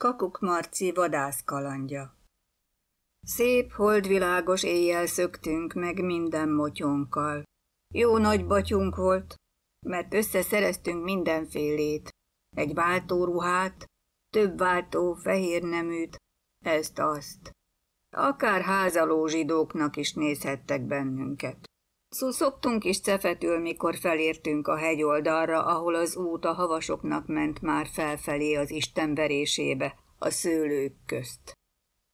Kakuk Marci kalandja Szép holdvilágos éjjel szöktünk meg minden motyónkkal. Jó nagy batyunk volt, mert összeszereztünk mindenfélét. Egy ruhát, több váltó fehér neműt, ezt-azt. Akár házaló zsidóknak is nézhettek bennünket szoktunk is cefetül, mikor felértünk a hegyoldalra, ahol az út a havasoknak ment már felfelé az Isten verésébe, a szőlők közt.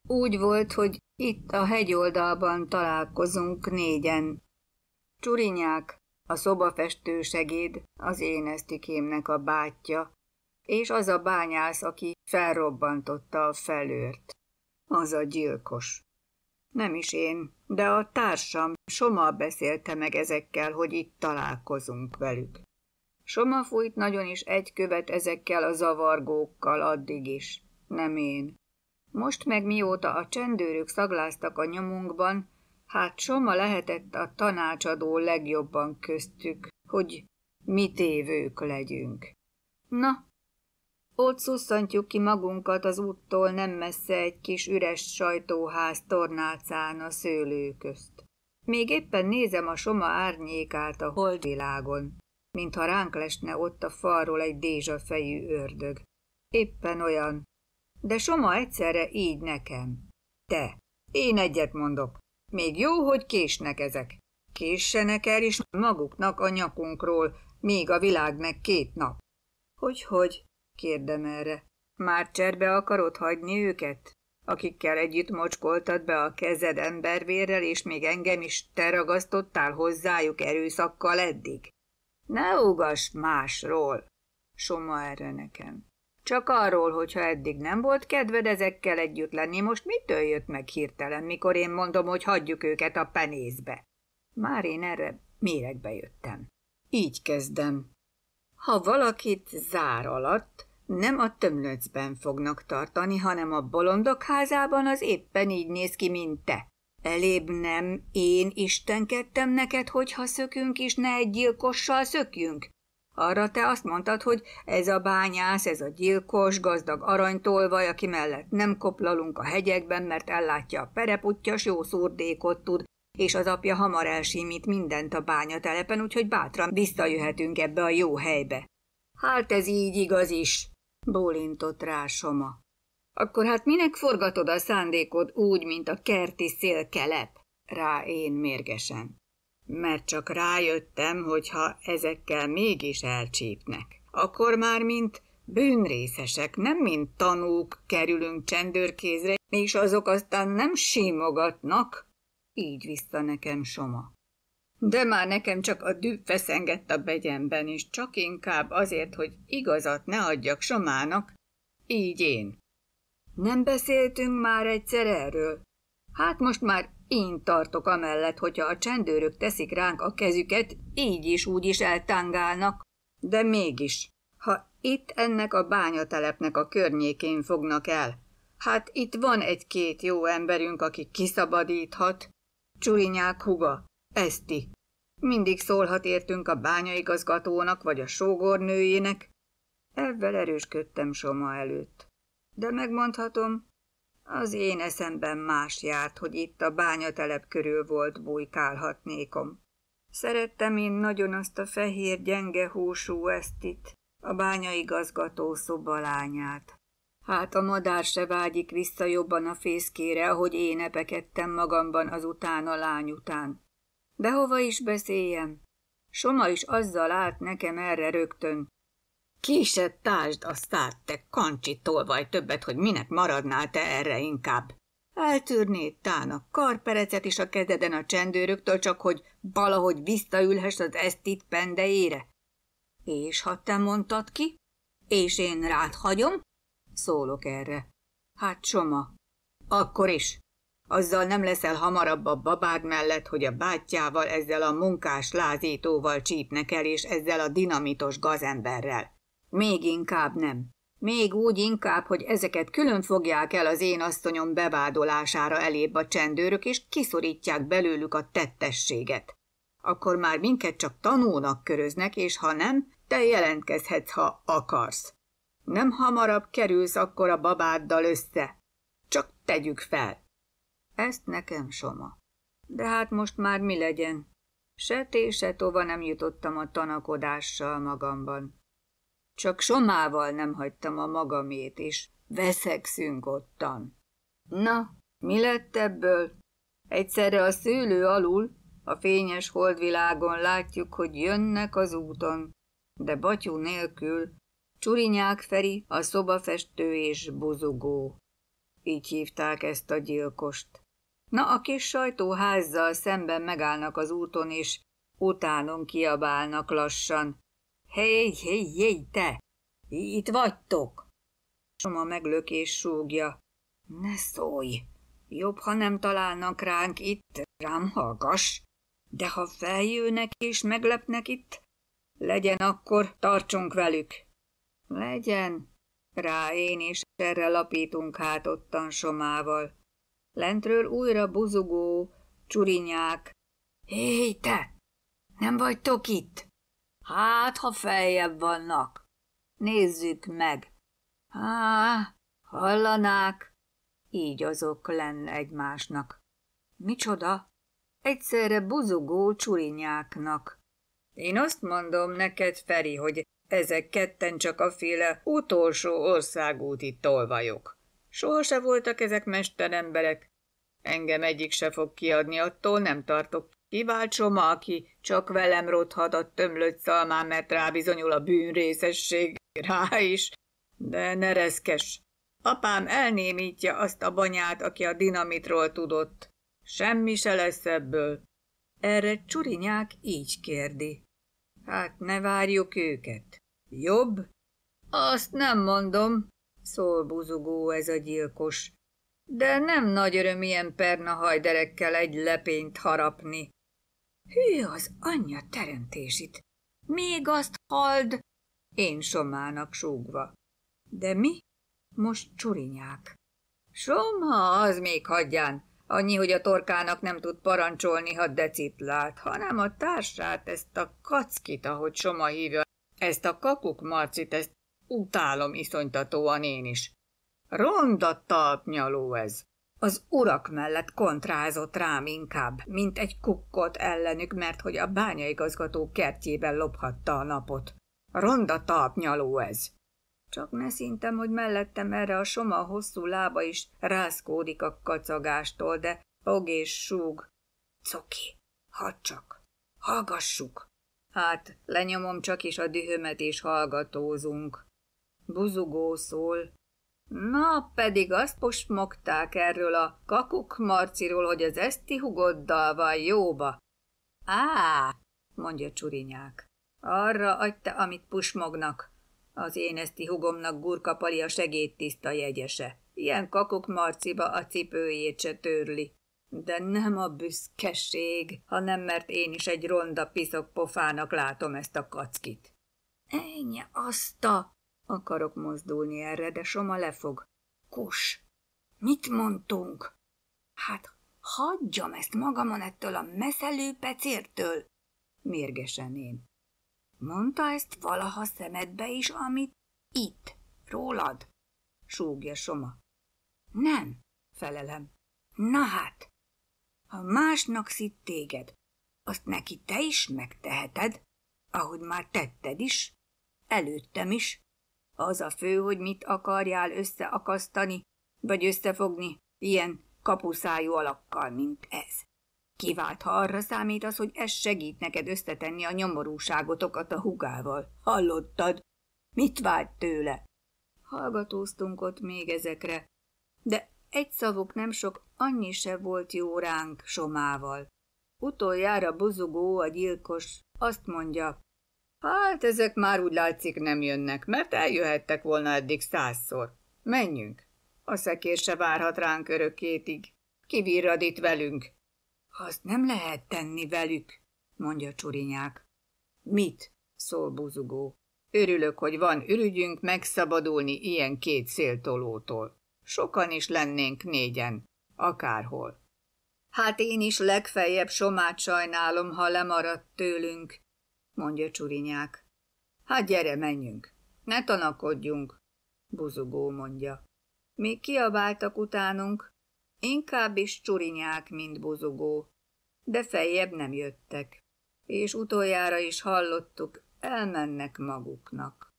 Úgy volt, hogy itt a hegyoldalban találkozunk négyen. Csurinyák, a szobafestő segéd, az esztikémnek a bátyja, és az a bányász, aki felrobbantotta a felőrt. Az a gyilkos. Nem is én, de a társam Soma beszélte meg ezekkel, hogy itt találkozunk velük. Soma fújt nagyon is egy követ ezekkel a zavargókkal addig is, nem én. Most meg mióta a csendőrök szagláztak a nyomunkban, hát Soma lehetett a tanácsadó legjobban köztük, hogy mi tévők legyünk. Na, ott szusszantjuk ki magunkat az úttól nem messze egy kis üres sajtóház tornácán a szőlő közt. Még éppen nézem a soma árnyékát a holdvilágon, mintha ránk lesne ott a falról egy dézsa fejű ördög. Éppen olyan. De soma egyszerre így nekem. Te, én egyet mondok. Még jó, hogy késnek ezek. Késsenek el is maguknak a nyakunkról, még a világ meg két nap. Hogyhogy, Kérdem erre. Már cserbe akarod hagyni őket? Akikkel együtt mocskoltad be a kezed embervérrel, és még engem is te ragasztottál hozzájuk erőszakkal eddig? Ne ugass másról! Soma erre nekem. Csak arról, hogyha eddig nem volt kedved ezekkel együtt lenni, most mitől jött meg hirtelen, mikor én mondom, hogy hagyjuk őket a penészbe? Már én erre méregbe jöttem. Így kezdem. Ha valakit zár alatt, nem a tömlöcben fognak tartani, hanem a bolondok házában az éppen így néz ki, mint te. Elébb nem én istenkedtem neked, hogy ha szökünk is, ne egy gyilkossal szökjünk? Arra te azt mondtad, hogy ez a bányász, ez a gyilkos, gazdag aranytolvaj, aki mellett nem koplalunk a hegyekben, mert ellátja a pereputyas, jó szurdékot tud, és az apja hamar elsímít mindent a telepen, úgyhogy bátran visszajöhetünk ebbe a jó helybe. Hát ez így igaz is, bólintott rá Soma. Akkor hát minek forgatod a szándékod úgy, mint a kerti szél kelep? Rá én mérgesen. Mert csak rájöttem, hogy ha ezekkel mégis elcsípnek, akkor már mint bűnrészesek, nem mint tanúk kerülünk csendőrkézre, és azok aztán nem simogatnak, így vissza nekem Soma. De már nekem csak a düh feszengett a begyemben, és csak inkább azért, hogy igazat ne adjak Somának, így én. Nem beszéltünk már egyszer erről? Hát most már én tartok amellett, hogyha a csendőrök teszik ránk a kezüket, így is úgy is eltángálnak. De mégis, ha itt ennek a bányatelepnek a környékén fognak el, hát itt van egy-két jó emberünk, aki kiszabadíthat, Csurinyák huga, Eszti. Mindig szólhat értünk a bányaigazgatónak vagy a sógornőjének. Ebből erősködtem Soma előtt. De megmondhatom, az én eszemben más járt, hogy itt a bányatelep körül volt bujkálhatnékom. Szerettem én nagyon azt a fehér, gyenge húsú esztit, a bányaigazgató szobalányát. Hát a madár se vágyik vissza jobban a fészkére, ahogy én epekedtem magamban azután a lány után. De hova is beszéljem? Soma is azzal állt nekem erre rögtön. Kisebb tásd a szárt, te kancsi tolvaj többet, hogy minek maradnál te erre inkább. Eltűrnéd tán a karperecet is a kezeden a csendőröktől, csak hogy valahogy visszaülhess az esztit pendejére. És ha te mondtad ki, és én rád hagyom, Szólok erre. Hát Soma, akkor is. Azzal nem leszel hamarabb a babád mellett, hogy a bátyjával ezzel a munkás lázítóval csípnek el, és ezzel a dinamitos gazemberrel. Még inkább nem. Még úgy inkább, hogy ezeket külön fogják el az én asszonyom bevádolására elébb a csendőrök, és kiszorítják belőlük a tettességet. Akkor már minket csak tanulnak köröznek, és ha nem, te jelentkezhetsz, ha akarsz. Nem hamarabb kerülsz akkor a babáddal össze. Csak tegyük fel. Ezt nekem Soma. De hát most már mi legyen? Se té, se tova nem jutottam a tanakodással magamban. Csak Somával nem hagytam a magamét, és veszekszünk ottan. Na, mi lett ebből? Egyszerre a szőlő alul, a fényes holdvilágon látjuk, hogy jönnek az úton, de batyú nélkül Csurinyák Feri, a szobafestő és buzugó. Így hívták ezt a gyilkost. Na, a kis sajtóházzal szemben megállnak az úton, és utánon kiabálnak lassan. Hé, hé, hé, te! Itt vagytok! Soma meglökés súgja. Ne szólj! Jobb, ha nem találnak ránk itt, rám hallgass! De ha feljőnek és meglepnek itt, legyen akkor, tartsunk velük! Legyen, rá én is erre lapítunk hát ottan somával. Lentről újra buzugó, csurinyák. Hé, te! Nem vagytok itt? Hát, ha feljebb vannak. Nézzük meg. Há, hallanák. Így azok lenne egymásnak. Micsoda? Egyszerre buzogó csurinyáknak. Én azt mondom neked, Feri, hogy ezek ketten csak a féle utolsó országúti tolvajok. Soha se voltak ezek mesteremberek. Engem egyik se fog kiadni, attól nem tartok. Kiváltsom, aki csak velem rothat a tömlött szalmán, mert rábizonyul a bűnrészesség, rá is. De ne reszkes. Apám elnémítja azt a banyát, aki a dinamitról tudott. Semmi se lesz ebből. Erre Csurinyák így kérdi. Hát ne várjuk őket. Jobb? Azt nem mondom, szól buzugó ez a gyilkos. De nem nagy öröm ilyen perna hajderekkel egy lepényt harapni. Hű az anyja teremtésit! Még azt hald! Én somának súgva. De mi? Most csurinyák. Soma, az még hagyján. Annyi, hogy a torkának nem tud parancsolni, ha decit lát, hanem a társát, ezt a kackit, ahogy Soma hívja, ezt a kakuk marcit, ezt utálom iszonytatóan én is. Ronda talpnyaló ez. Az urak mellett kontrázott rám inkább, mint egy kukkot ellenük, mert hogy a bányaigazgató kertjében lophatta a napot. Ronda talpnyaló ez. Csak ne szintem, hogy mellettem erre a soma hosszú lába is rászkódik a kacagástól, de fog és súg. Coki, hadd csak, hallgassuk! Hát, lenyomom csak is a dühömet és hallgatózunk. Buzugó szól. Na, pedig azt posmogták erről a kakuk marciról, hogy az eszti hugoddal van jóba. Á, mondja csurinyák. Arra adta, amit pusmognak. Az én eszti hugomnak gurkapali a segédtiszta jegyese. Ilyen kakuk marciba a cipőjét se törli de nem a büszkeség, hanem mert én is egy ronda piszok pofának látom ezt a kackit. Ennyi azt a... Akarok mozdulni erre, de Soma lefog. Kus, mit mondtunk? Hát hagyjam ezt magamon ettől a meszelő pecértől, mérgesen én. Mondta ezt valaha szemedbe is, amit itt, rólad, súgja Soma. Nem, felelem. Na hát, ha másnak szitt téged, azt neki te is megteheted, ahogy már tetted is, előttem is. Az a fő, hogy mit akarjál összeakasztani, vagy összefogni ilyen kapuszájú alakkal, mint ez. Kivált, ha arra számít az, hogy ez segít neked összetenni a nyomorúságotokat a hugával. Hallottad? Mit vált tőle? Hallgatóztunk ott még ezekre, de egy szavuk nem sok annyi se volt jó ránk Somával. Utoljára buzugó a gyilkos, azt mondja, hát ezek már úgy látszik nem jönnek, mert eljöhettek volna eddig százszor. Menjünk. A szekér se várhat ránk örökkétig. Kivirrad itt velünk. Azt nem lehet tenni velük, mondja csurinyák. Mit? szól buzugó. Örülök, hogy van ürügyünk megszabadulni ilyen két széltolótól. Sokan is lennénk négyen akárhol. Hát én is legfeljebb somát sajnálom, ha lemaradt tőlünk, mondja csurinyák. Hát gyere, menjünk, ne tanakodjunk, buzugó mondja. Még kiabáltak utánunk, inkább is csurinyák, mint buzugó, de feljebb nem jöttek, és utoljára is hallottuk, elmennek maguknak.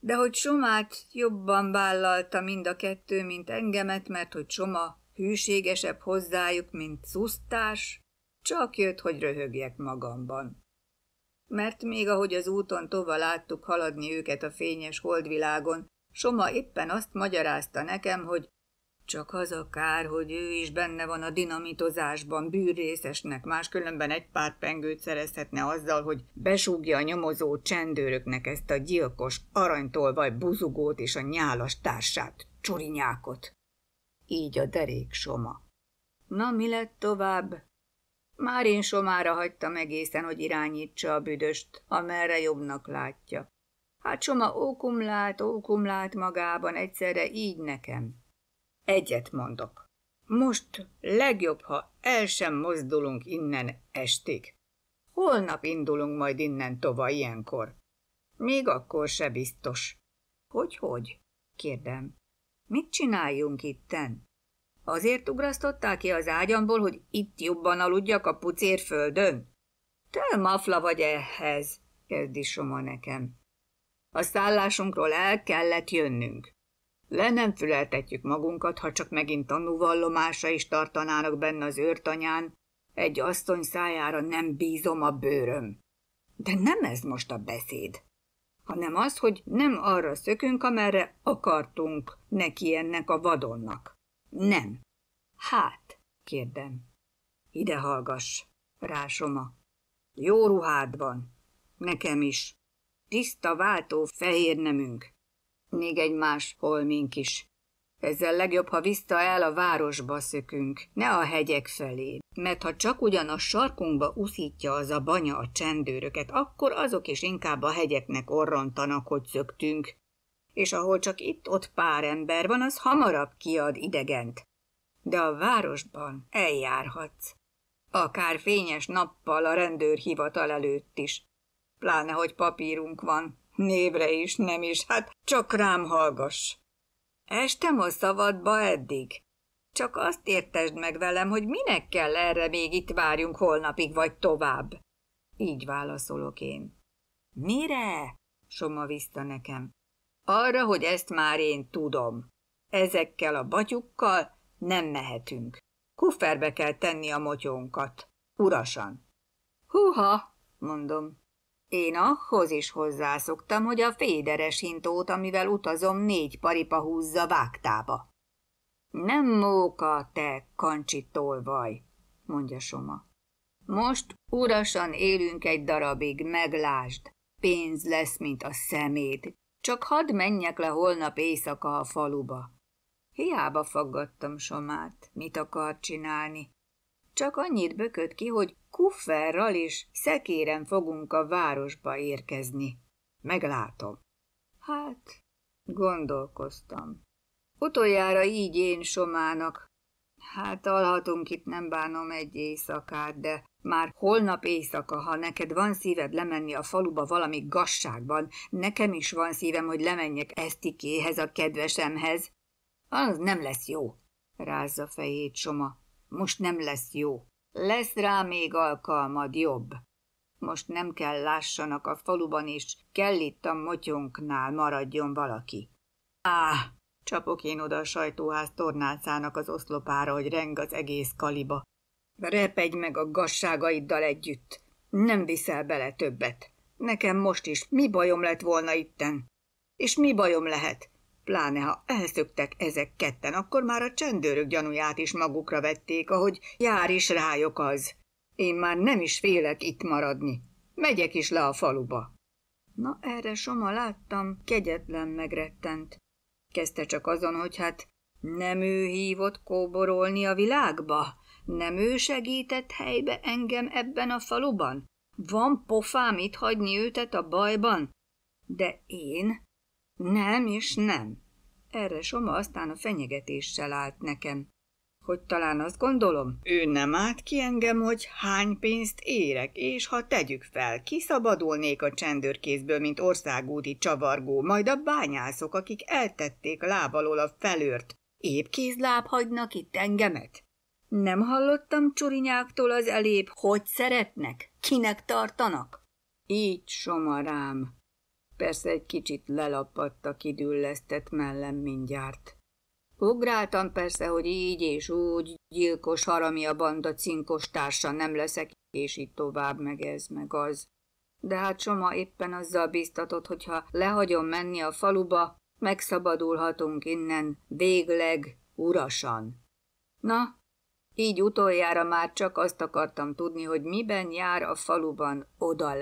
De hogy Somát jobban vállalta mind a kettő, mint engemet, mert hogy Soma hűségesebb hozzájuk, mint szusztás, csak jött, hogy röhögjek magamban. Mert még ahogy az úton tova láttuk haladni őket a fényes holdvilágon, Soma éppen azt magyarázta nekem, hogy csak az a kár, hogy ő is benne van a dinamitozásban, bűrészesnek, máskülönben egy pár pengőt szerezhetne azzal, hogy besúgja a nyomozó csendőröknek ezt a gyilkos, vagy buzugót és a nyálas társát, csurinyákot így a derék Soma. Na, mi lett tovább? Már én Somára hagytam egészen, hogy irányítsa a büdöst, amerre jobbnak látja. Hát Soma ókumlát, ókumlát magában egyszerre így nekem. Egyet mondok. Most legjobb, ha el sem mozdulunk innen estig. Holnap indulunk majd innen tova ilyenkor. Még akkor se biztos. Hogy-hogy? kérdem. Mit csináljunk itten? Azért ugrasztották ki az ágyamból, hogy itt jobban aludjak a pucérföldön? Te mafla vagy ehhez, kérdi Soma nekem. A szállásunkról el kellett jönnünk. Le nem füleltetjük magunkat, ha csak megint tanúvallomása is tartanának benne az őrtanyán. Egy asszony szájára nem bízom a bőröm. De nem ez most a beszéd hanem az, hogy nem arra szökünk, amerre akartunk neki ennek a vadonnak. Nem. Hát, kérdem. Ide hallgass, rásoma. Jó ruhád van. Nekem is. Tiszta váltó fehér nemünk. Még egy más holmink is. Ezzel legjobb, ha vissza el a városba szökünk, ne a hegyek felé, mert ha csak ugyan a sarkunkba uszítja az a banya a csendőröket, akkor azok is inkább a hegyeknek orrontanak, hogy szöktünk. És ahol csak itt-ott pár ember van, az hamarabb kiad idegent. De a városban eljárhatsz. Akár fényes nappal a rendőrhivatal előtt is. Pláne, hogy papírunk van, névre is, nem is, hát csak rám hallgass. Estem a szavadba eddig. Csak azt értesd meg velem, hogy minek kell erre még itt várjunk holnapig vagy tovább. Így válaszolok én. Mire? Soma vissza nekem. Arra, hogy ezt már én tudom. Ezekkel a batyukkal nem mehetünk. Kufferbe kell tenni a motyónkat. Urasan. Húha, mondom. Én ahhoz is hozzászoktam, hogy a féderes hintót, amivel utazom, négy paripa húzza vágtába. Nem móka, te kancsitolvaj, mondja Soma. Most urasan élünk egy darabig, meglásd. Pénz lesz, mint a szemét. Csak hadd menjek le holnap éjszaka a faluba. Hiába faggattam Somát, mit akar csinálni. Csak annyit bökött ki, hogy kufferral és szekéren fogunk a városba érkezni. Meglátom. Hát, gondolkoztam. Utoljára így én Somának. Hát alhatunk itt, nem bánom egy éjszakát, de már holnap éjszaka, ha neked van szíved lemenni a faluba valami gasságban, nekem is van szívem, hogy lemenjek Esztikéhez, a kedvesemhez. Az nem lesz jó, rázza fejét Soma. Most nem lesz jó. Lesz rá még alkalmad jobb. Most nem kell lássanak a faluban is, kell itt a motyunknál maradjon valaki. Á, Csapok én oda a sajtóház tornácának az oszlopára, hogy reng az egész kaliba. Repedj meg a gasságaiddal együtt. Nem viszel bele többet. Nekem most is mi bajom lett volna itten? És mi bajom lehet? pláne ha elszöktek ezek ketten, akkor már a csendőrök gyanúját is magukra vették, ahogy jár is rájok az. Én már nem is félek itt maradni. Megyek is le a faluba. Na erre Soma láttam, kegyetlen megrettent. Kezdte csak azon, hogy hát nem ő hívott kóborolni a világba, nem ő segített helybe engem ebben a faluban. Van pofám itt hagyni őtet a bajban, de én nem és nem. Erre Soma aztán a fenyegetéssel állt nekem. Hogy talán azt gondolom, ő nem állt ki engem, hogy hány pénzt érek, és ha tegyük fel, kiszabadulnék a csendőrkézből, mint országúti csavargó, majd a bányászok, akik eltették lábalól a felőrt. Épp kézláb hagynak itt engemet? Nem hallottam csurinyáktól az elép, hogy szeretnek, kinek tartanak? Így, Soma rám, persze egy kicsit lelapadt a kidüllesztett mellem mindjárt. Ugráltam persze, hogy így és úgy, gyilkos harami a banda cinkos társa nem leszek, és így tovább, meg ez, meg az. De hát Soma éppen azzal biztatott, hogyha lehagyom menni a faluba, megszabadulhatunk innen végleg, urasan. Na, így utoljára már csak azt akartam tudni, hogy miben jár a faluban oda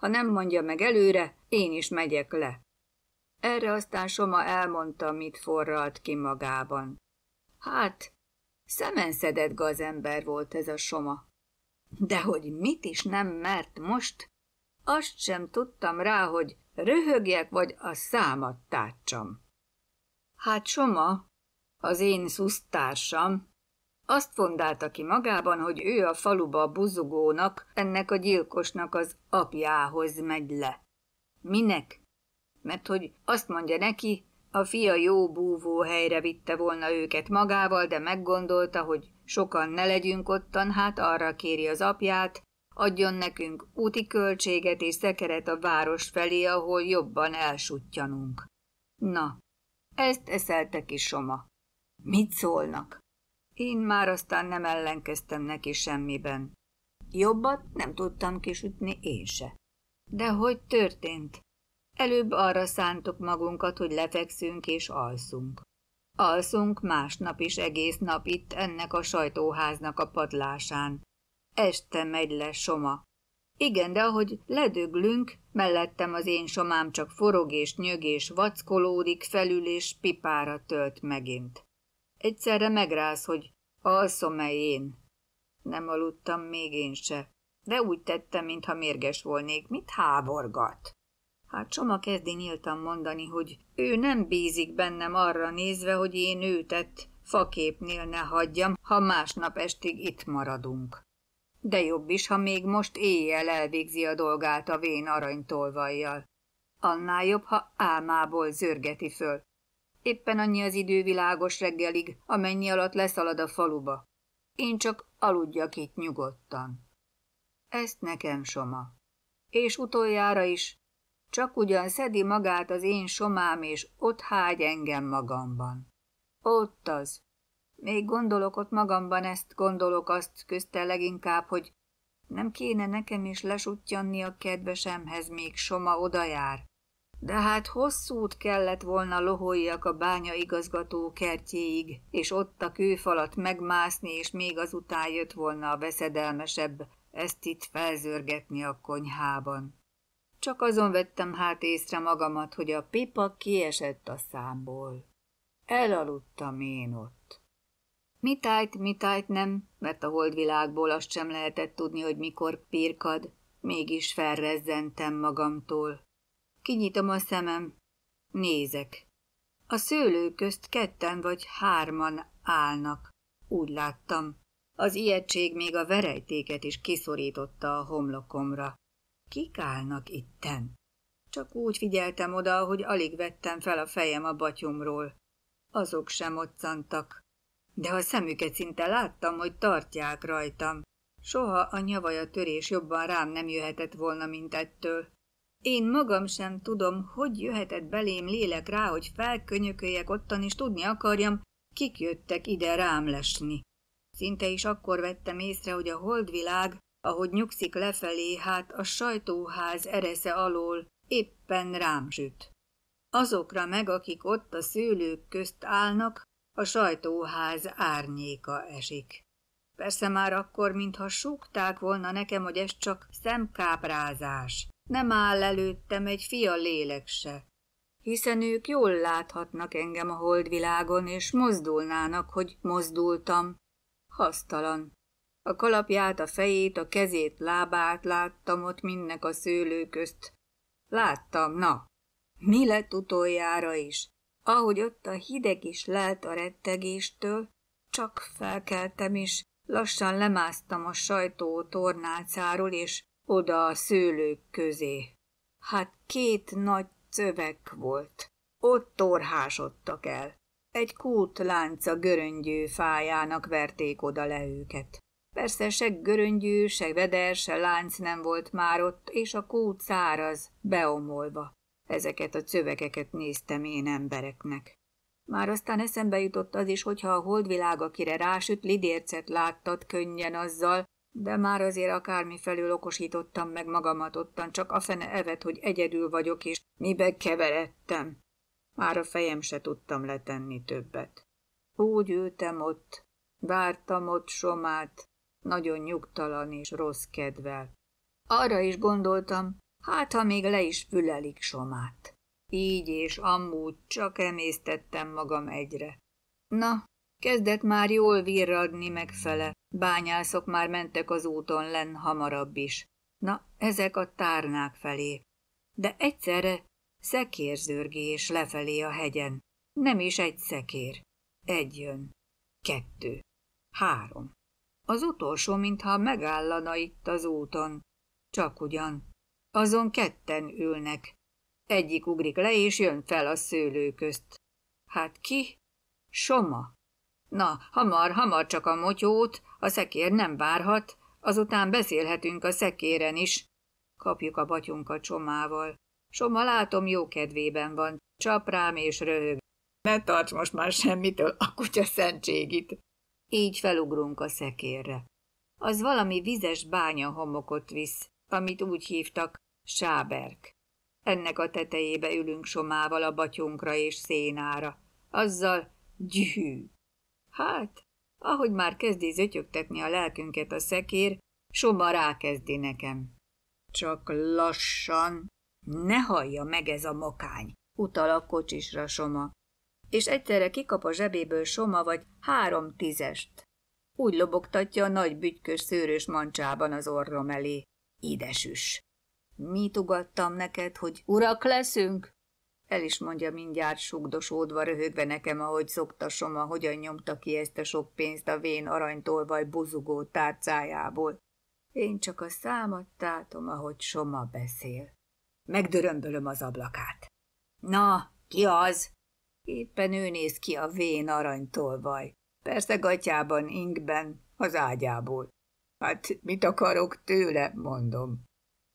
ha nem mondja meg előre, én is megyek le. Erre aztán Soma elmondta, mit forralt ki magában. Hát, szemenszedett gazember volt ez a Soma. De hogy mit is nem mert most, azt sem tudtam rá, hogy röhögjek vagy a számat tátsam. Hát Soma, az én szusztársam, azt fondálta ki magában, hogy ő a faluba buzugónak, ennek a gyilkosnak az apjához megy le. Minek? Mert hogy azt mondja neki, a fia jó búvó helyre vitte volna őket magával, de meggondolta, hogy sokan ne legyünk ottan, hát arra kéri az apját, adjon nekünk úti költséget és szekeret a város felé, ahol jobban elsuttyanunk. Na, ezt eszelte ki Soma. Mit szólnak? Én már aztán nem ellenkeztem neki semmiben. Jobbat nem tudtam kisütni én se. De hogy történt? Előbb arra szántuk magunkat, hogy lefekszünk és alszunk. Alszunk másnap is egész nap itt ennek a sajtóháznak a padlásán. Este megy le Soma. Igen, de ahogy ledöglünk, mellettem az én Somám csak forog és nyög és vackolódik felül és pipára tölt megint. Egyszerre megráz, hogy Alszom-e én? Nem aludtam még én se, de úgy tettem, mintha mérges volnék, mit háborgat. Hát Csoma kezdi nyíltan mondani, hogy ő nem bízik bennem arra nézve, hogy én őtett faképnél ne hagyjam, ha másnap estig itt maradunk. De jobb is, ha még most éjjel elvégzi a dolgát a vén aranytolvajjal. Annál jobb, ha álmából zörgeti föl. Éppen annyi az idő világos reggelig, amennyi alatt leszalad a faluba. Én csak aludjak itt nyugodtan. Ezt nekem Soma. És utoljára is, csak ugyan szedi magát az én Somám, és ott hágy engem magamban. Ott az. Még gondolok ott magamban ezt, gondolok azt közte leginkább, hogy nem kéne nekem is lesuttyanni a kedvesemhez, még Soma odajár de hát hosszú út kellett volna loholjak a bánya igazgató kertjéig, és ott a kőfalat megmászni, és még azután jött volna a veszedelmesebb, ezt itt felzörgetni a konyhában. Csak azon vettem hát észre magamat, hogy a pipa kiesett a számból. Elaludtam én ott. Mitájt, mitájt nem, mert a holdvilágból azt sem lehetett tudni, hogy mikor pirkad, mégis felrezzentem magamtól. Kinyitom a szemem. Nézek. A szőlő közt ketten vagy hárman állnak. Úgy láttam. Az ijegység még a verejtéket is kiszorította a homlokomra. Kik állnak itten? Csak úgy figyeltem oda, hogy alig vettem fel a fejem a batyomról. Azok sem moccantak. De a szemüket szinte láttam, hogy tartják rajtam. Soha a nyavaja törés jobban rám nem jöhetett volna, mint ettől. Én magam sem tudom, hogy jöhetett belém lélek rá, hogy felkönyököljek ottan, és tudni akarjam, kik jöttek ide rám lesni. Szinte is akkor vettem észre, hogy a holdvilág, ahogy nyugszik lefelé, hát a sajtóház eresze alól éppen rám süt. Azokra meg, akik ott a szőlők közt állnak, a sajtóház árnyéka esik. Persze már akkor, mintha súgták volna nekem, hogy ez csak szemkáprázás, nem áll előttem egy fia lélek se, hiszen ők jól láthatnak engem a holdvilágon, és mozdulnának, hogy mozdultam. Hasztalan. A kalapját, a fejét, a kezét, lábát láttam ott mindnek a szőlő közt. Láttam, na, mi lett utoljára is? Ahogy ott a hideg is lelt a rettegéstől, csak felkeltem is, lassan lemásztam a sajtó tornácáról, és oda a szőlők közé. Hát két nagy cövek volt. Ott torhásodtak el. Egy kút lánca göröngyő fájának verték oda le őket. Persze se göröngyű, se veder, se lánc nem volt már ott, és a kút száraz, beomolva. Ezeket a cövekeket néztem én embereknek. Már aztán eszembe jutott az is, hogyha a holdvilág, akire rásüt lidércet láttat könnyen azzal, de már azért akármi felül okosítottam meg magamat ottan, csak a fene evet, hogy egyedül vagyok, és mibe keveredtem. Már a fejem se tudtam letenni többet. Úgy ültem ott, vártam ott somát, nagyon nyugtalan és rossz kedvel. Arra is gondoltam, hát ha még le is fülelik somát. Így és amúgy csak emésztettem magam egyre. Na, Kezdett már jól virradni megfele, bányászok már mentek az úton len hamarabb is. Na, ezek a tárnák felé. De egyszerre szekérzörgés lefelé a hegyen. Nem is egy szekér. Egy jön. Kettő. Három. Az utolsó, mintha megállana itt az úton. Csak ugyan. Azon ketten ülnek. Egyik ugrik le, és jön fel a szőlő közt. Hát ki? Soma. Na, hamar, hamar csak a motyót, a szekér nem várhat, azután beszélhetünk a szekéren is. Kapjuk a batyunkat Somával. Soma látom jó kedvében van, csap rám és röhög. Ne tarts most már semmitől a kutya szentségit. Így felugrunk a szekérre. Az valami vizes bánya homokot visz, amit úgy hívtak sáberk. Ennek a tetejébe ülünk somával a batyunkra és szénára. Azzal gyű. Hát, ahogy már kezdi zötyögtetni a lelkünket a szekér, Soma rákezdi nekem. Csak lassan, ne hallja meg ez a makány, utal a kocsisra Soma. És egyszerre kikap a zsebéből Soma vagy három tízest. Úgy lobogtatja a nagy bütykös szőrös mancsában az orrom elé. Idesüs! Mit ugattam neked, hogy urak leszünk? El is mondja mindjárt sugdosódva röhögve nekem, ahogy szoktasom, ahogyan nyomta ki ezt a sok pénzt a vén aranytolvaj buzugó tárcájából. Én csak a számat tátom, ahogy Soma beszél. Megdörömbölöm az ablakát. Na, ki az? Éppen ő néz ki a vén aranytolvaj. Persze gatyában, ingben, az ágyából. Hát mit akarok tőle, mondom.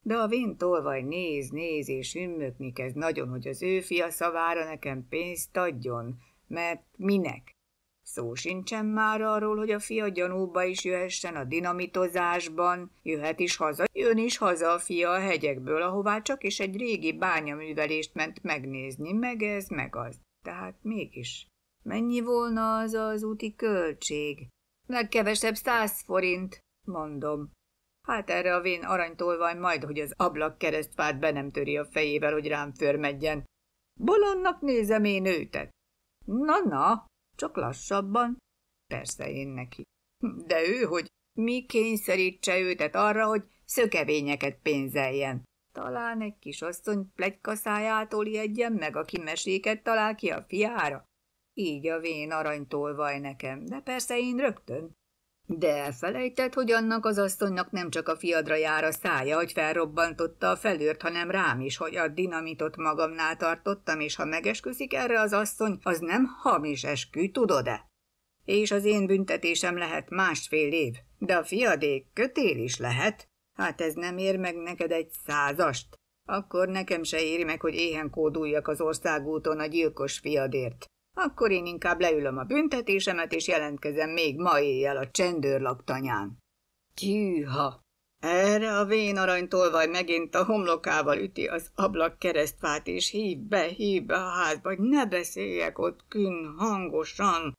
De a tolvaj néz, néz és ümmökni kezd nagyon, hogy az ő fia szavára nekem pénzt adjon, mert minek? Szó sincsen már arról, hogy a fia gyanúba is jöhessen a dinamitozásban, jöhet is haza, jön is haza a fia a hegyekből, ahová csak is egy régi bányaművelést ment megnézni, meg ez, meg az. Tehát mégis, mennyi volna az az úti költség? Legkevesebb száz forint, mondom. Hát erre a vén aranytolvaj majd, hogy az ablak keresztfát be nem töri a fejével, hogy rám förmedjen. Bolondnak nézem én őtet. Na-na, csak lassabban. Persze én neki. De ő, hogy mi kényszerítse őtet arra, hogy szökevényeket pénzeljen. Talán egy kisasszony plegykaszájától ijedjen meg, aki meséket talál ki a fiára. Így a vén aranytolvaj nekem, de persze én rögtön. De elfelejtett, hogy annak az asszonynak nem csak a fiadra jár a szája, hogy felrobbantotta a felőrt, hanem rám is, hogy a dinamitot magamnál tartottam, és ha megesküszik erre az asszony, az nem hamis eskü, tudod-e? És az én büntetésem lehet másfél év, de a fiadék kötél is lehet. Hát ez nem ér meg neked egy százast. Akkor nekem se éri meg, hogy éhen kóduljak az országúton a gyilkos fiadért. Akkor én inkább leülöm a büntetésemet, és jelentkezem még ma éjjel a csendőrlaktanyán. Tűha! Erre a vén arany tolvaj megint a homlokával üti az ablak keresztvát, és hív be, hív be a házba, hogy ne beszéljek ott kün hangosan.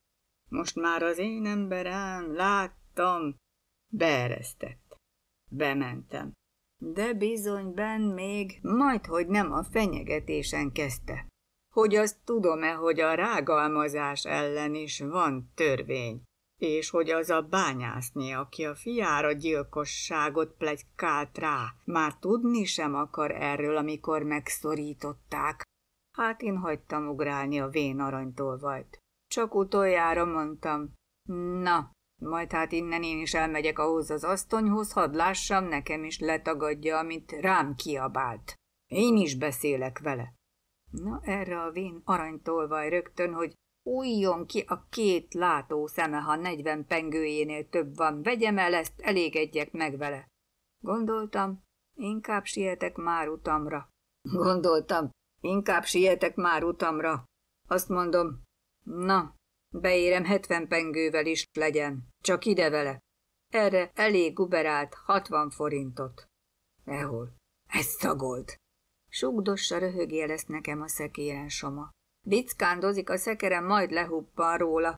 Most már az én emberem, láttam. Beeresztett. Bementem. De bizony ben még, majd hogy nem a fenyegetésen kezdte hogy azt tudom-e, hogy a rágalmazás ellen is van törvény, és hogy az a bányászni, aki a fiára gyilkosságot plegykált rá, már tudni sem akar erről, amikor megszorították. Hát én hagytam ugrálni a vén aranytolvajt. Csak utoljára mondtam, na, majd hát innen én is elmegyek ahhoz az asztonyhoz, hadd lássam, nekem is letagadja, amit rám kiabált. Én is beszélek vele. Na erre a vén aranytolvaj rögtön, hogy újjon ki a két látó szeme, ha negyven pengőjénél több van, vegyem el ezt, elégedjek meg vele. Gondoltam, inkább sietek már utamra. Gondoltam, inkább sietek már utamra. Azt mondom, na, beérem hetven pengővel is legyen, csak ide vele. Erre elég guberált hatvan forintot. Ehol, ez szagolt. Sugdossa lesz nekem a szekéren soma. Vickándozik a szekerem, majd lehuppan róla,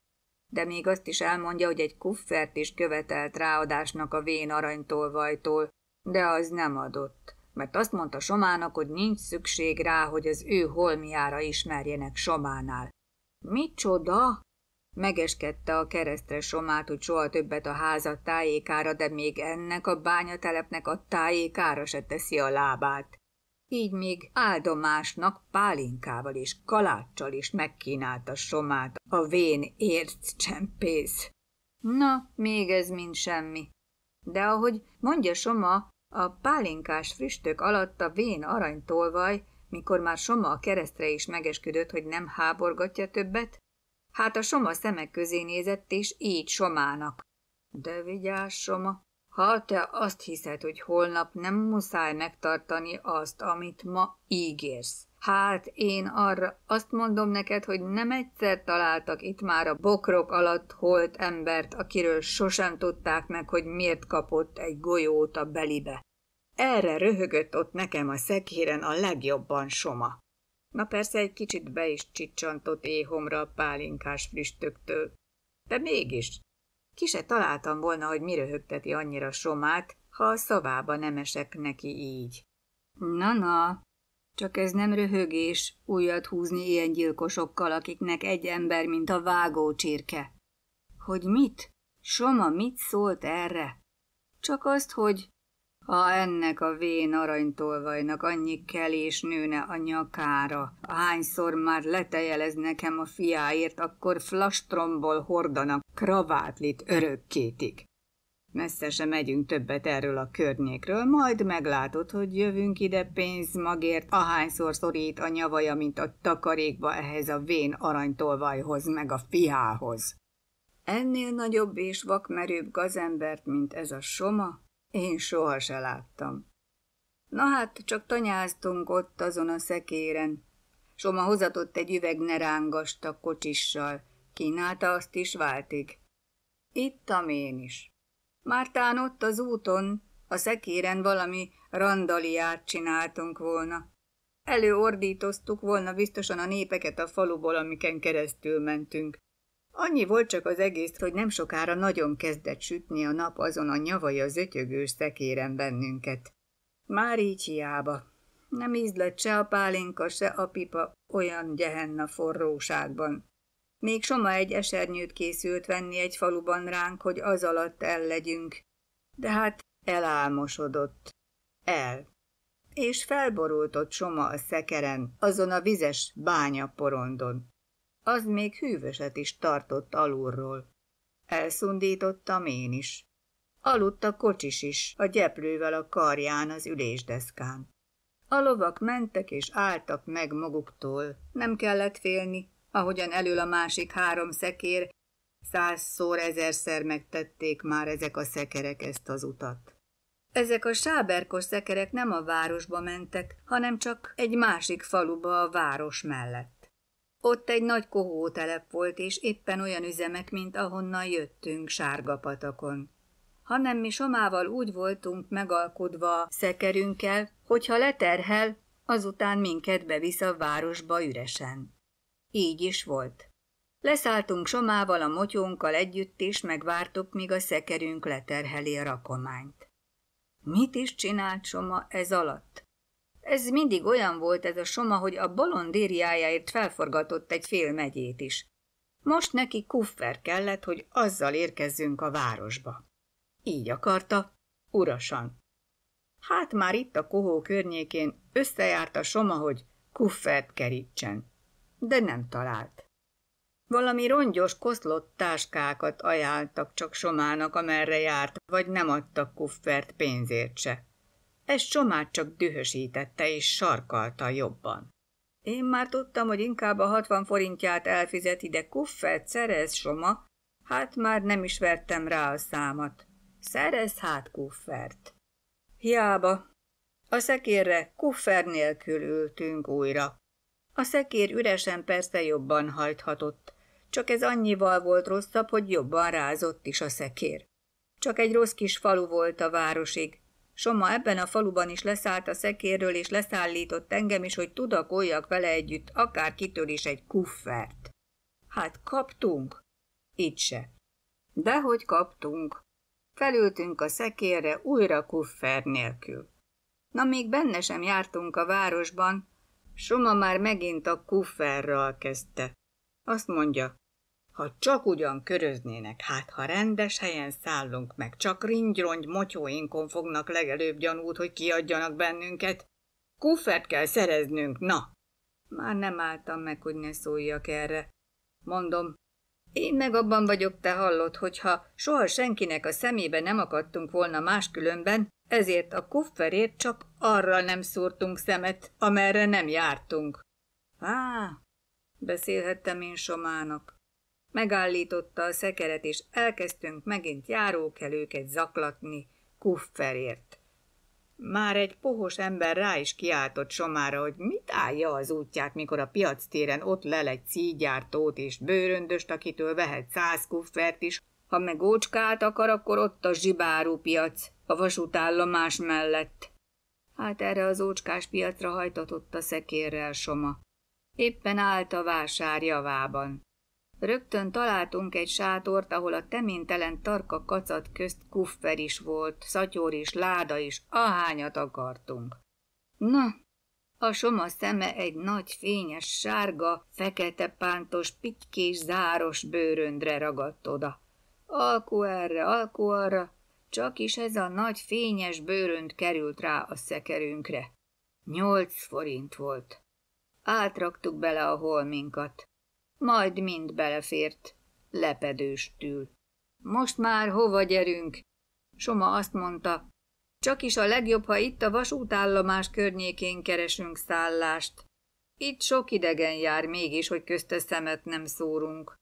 de még azt is elmondja, hogy egy kuffert is követelt ráadásnak a vén vajtól, de az nem adott, mert azt mondta Somának, hogy nincs szükség rá, hogy az ő holmiára ismerjenek Sománál. Micsoda? Megeskedte a keresztre Somát, hogy soha többet a háza tájékára, de még ennek a bányatelepnek a tájékára se teszi a lábát így még áldomásnak pálinkával és kaláccsal is megkínálta somát a vén ért csempész. Na, még ez mind semmi. De ahogy mondja Soma, a pálinkás fristök alatt a vén aranytolvaj, mikor már Soma a keresztre is megesküdött, hogy nem háborgatja többet, hát a Soma szemek közé nézett, és így Somának. De vigyázz, Soma, ha te azt hiszed, hogy holnap nem muszáj megtartani azt, amit ma ígérsz, Hát én arra azt mondom neked, hogy nem egyszer találtak itt már a bokrok alatt holt embert, akiről sosem tudták meg, hogy miért kapott egy golyót a belibe. Erre röhögött ott nekem a szekéren a legjobban soma. Na persze egy kicsit be is csicsantott éhomra a pálinkás früstöktől. De mégis, ki se találtam volna, hogy mi röhögteti annyira somát, ha a szavába nem esek neki így. Na-na, csak ez nem röhögés, újat húzni ilyen gyilkosokkal, akiknek egy ember, mint a vágó csirke. Hogy mit? Soma mit szólt erre? Csak azt, hogy ha ennek a vén aranytolvajnak annyi kelés nőne a nyakára, hányszor már letejelez nekem a fiáért, akkor flastromból hordanak kravátlit örökkétig. Messze se megyünk többet erről a környékről, majd meglátod, hogy jövünk ide pénzmagért, ahányszor szorít a nyavaja, mint a takarékba ehhez a vén aranytolvajhoz, meg a fiához. Ennél nagyobb és vakmerőbb gazembert, mint ez a soma, én soha se láttam. Na hát, csak tanyáztunk ott azon a szekéren. Soma hozatott egy üveg a kocsissal, kínálta azt is váltig. Ittam én is. Mártán ott az úton, a szekéren valami randaliát csináltunk volna. Előordítoztuk volna biztosan a népeket a faluból, amiken keresztül mentünk. Annyi volt csak az egész, hogy nem sokára nagyon kezdett sütni a nap azon a nyavaja zötyögős szekéren bennünket. Már így hiába. Nem ízlett se a pálinka, se a pipa olyan gyehenna forróságban. Még Soma egy esernyőt készült venni egy faluban ránk, hogy az alatt el legyünk. De hát elálmosodott. El. És felborult ott Soma a szekeren, azon a vizes bánya porondon. Az még hűvöset is tartott alulról. Elszundítottam én is. Aludt a kocsis is, a gyeplővel a karján az ülésdeszkán. A lovak mentek és álltak meg maguktól. Nem kellett félni, ahogyan elül a másik három szekér, százszor, ezerszer megtették már ezek a szekerek ezt az utat. Ezek a sáberkos szekerek nem a városba mentek, hanem csak egy másik faluba a város mellett. Ott egy nagy kohótelep volt, és éppen olyan üzemek, mint ahonnan jöttünk sárga patakon. Hanem mi somával úgy voltunk megalkodva szekerünkkel, hogyha leterhel, azután minket bevisz a városba üresen. Így is volt. Leszálltunk somával a motyónkkal együtt, és megvártuk, míg a szekerünk leterheli a rakományt. Mit is csinált Soma ez alatt? Ez mindig olyan volt ez a soma, hogy a balondériájáért felforgatott egy fél megyét is. Most neki kuffer kellett, hogy azzal érkezzünk a városba. Így akarta, urasan. Hát már itt a kohó környékén összejárt a soma, hogy kuffert kerítsen, de nem talált. Valami rongyos, koszlott táskákat ajánltak csak Somának, amerre járt, vagy nem adtak kuffert pénzért se. Ez csomát csak dühösítette és sarkalta jobban. Én már tudtam, hogy inkább a hatvan forintját elfizeti, de kuffert szerez, Soma, hát már nem is vertem rá a számat. Szerez hát kuffert. Hiába. A szekérre kuffer nélkül ültünk újra. A szekér üresen persze jobban hajthatott, csak ez annyival volt rosszabb, hogy jobban rázott is a szekér. Csak egy rossz kis falu volt a városig, Soma ebben a faluban is leszállt a szekérről, és leszállított engem is, hogy tudakoljak vele együtt akár kitől is egy kuffert. Hát kaptunk? Itt se. Dehogy kaptunk. Felültünk a szekérre újra kuffer nélkül. Na, még benne sem jártunk a városban, Soma már megint a kufferral kezdte. Azt mondja, ha csak ugyan köröznének, hát ha rendes helyen szállunk meg, csak ringyrongy motyóinkon fognak legelőbb gyanút, hogy kiadjanak bennünket. Kuffert kell szereznünk, na! Már nem álltam meg, hogy ne szóljak erre. Mondom, én meg abban vagyok, te hallod, hogyha soha senkinek a szemébe nem akadtunk volna máskülönben, ezért a kufferért csak arra nem szúrtunk szemet, amerre nem jártunk. Á, beszélhettem én Somának. Megállította a szekeret, és elkezdtünk megint járókelőket zaklatni kufferért. Már egy pohos ember rá is kiáltott Somára, hogy mit állja az útját, mikor a piac téren ott lel egy cígyártót és bőröndöst, akitől vehet száz kuffert is, ha meg ócskát akar, akkor ott a zsibáró piac, a vasútállomás mellett. Hát erre az ócskás piacra hajtatott a szekérrel Soma. Éppen állt a vásár javában. Rögtön találtunk egy sátort, ahol a teménytelen tarka kacat közt kuffer is volt, szatyor is, láda is, ahányat akartunk. Na, a soma szeme egy nagy fényes sárga, fekete pántos, pitykés záros bőröndre ragadt oda. Alkó erre, alkó arra, csak is ez a nagy fényes bőrönd került rá a szekerünkre. Nyolc forint volt. Átraktuk bele a holminkat. Majd mind belefért, lepedőstül. Most már hova gyerünk? Soma azt mondta, csak is a legjobb, ha itt a vasútállomás környékén keresünk szállást. Itt sok idegen jár mégis, hogy közt a szemet nem szórunk.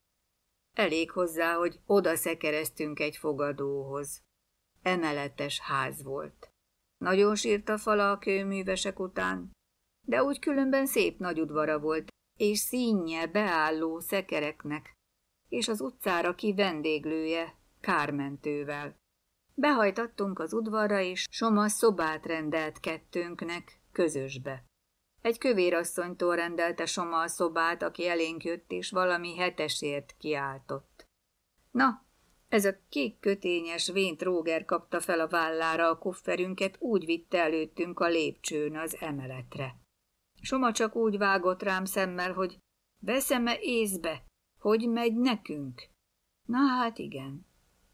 Elég hozzá, hogy oda szekereztünk egy fogadóhoz. Emeletes ház volt. Nagyon sírt a fala a kőművesek után, de úgy különben szép nagy udvara volt, és színje beálló szekereknek, és az utcára ki vendéglője, kármentővel. Behajtattunk az udvarra, és Soma szobát rendelt kettőnknek, közösbe. Egy kövérasszonytól rendelte Soma a szobát, aki elénk jött, és valami hetesért kiáltott. Na, ez a kék kötényes vént Róger kapta fel a vállára a kofferünket, úgy vitte előttünk a lépcsőn az emeletre. Soma csak úgy vágott rám szemmel, hogy veszem-e észbe, hogy megy nekünk? Na hát igen.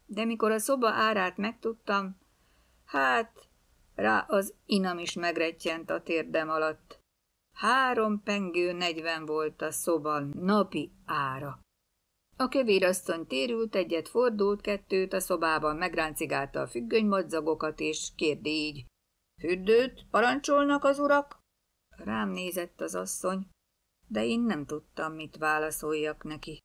De mikor a szoba árát megtudtam, hát rá az inam is megrettyent a térdem alatt. Három pengő negyven volt a szoba napi ára. A kövérasszony térült, egyet fordult, kettőt a szobában megráncigálta a függöny és kérdi így. Fürdőt parancsolnak az urak? Rám nézett az asszony, de én nem tudtam, mit válaszoljak neki.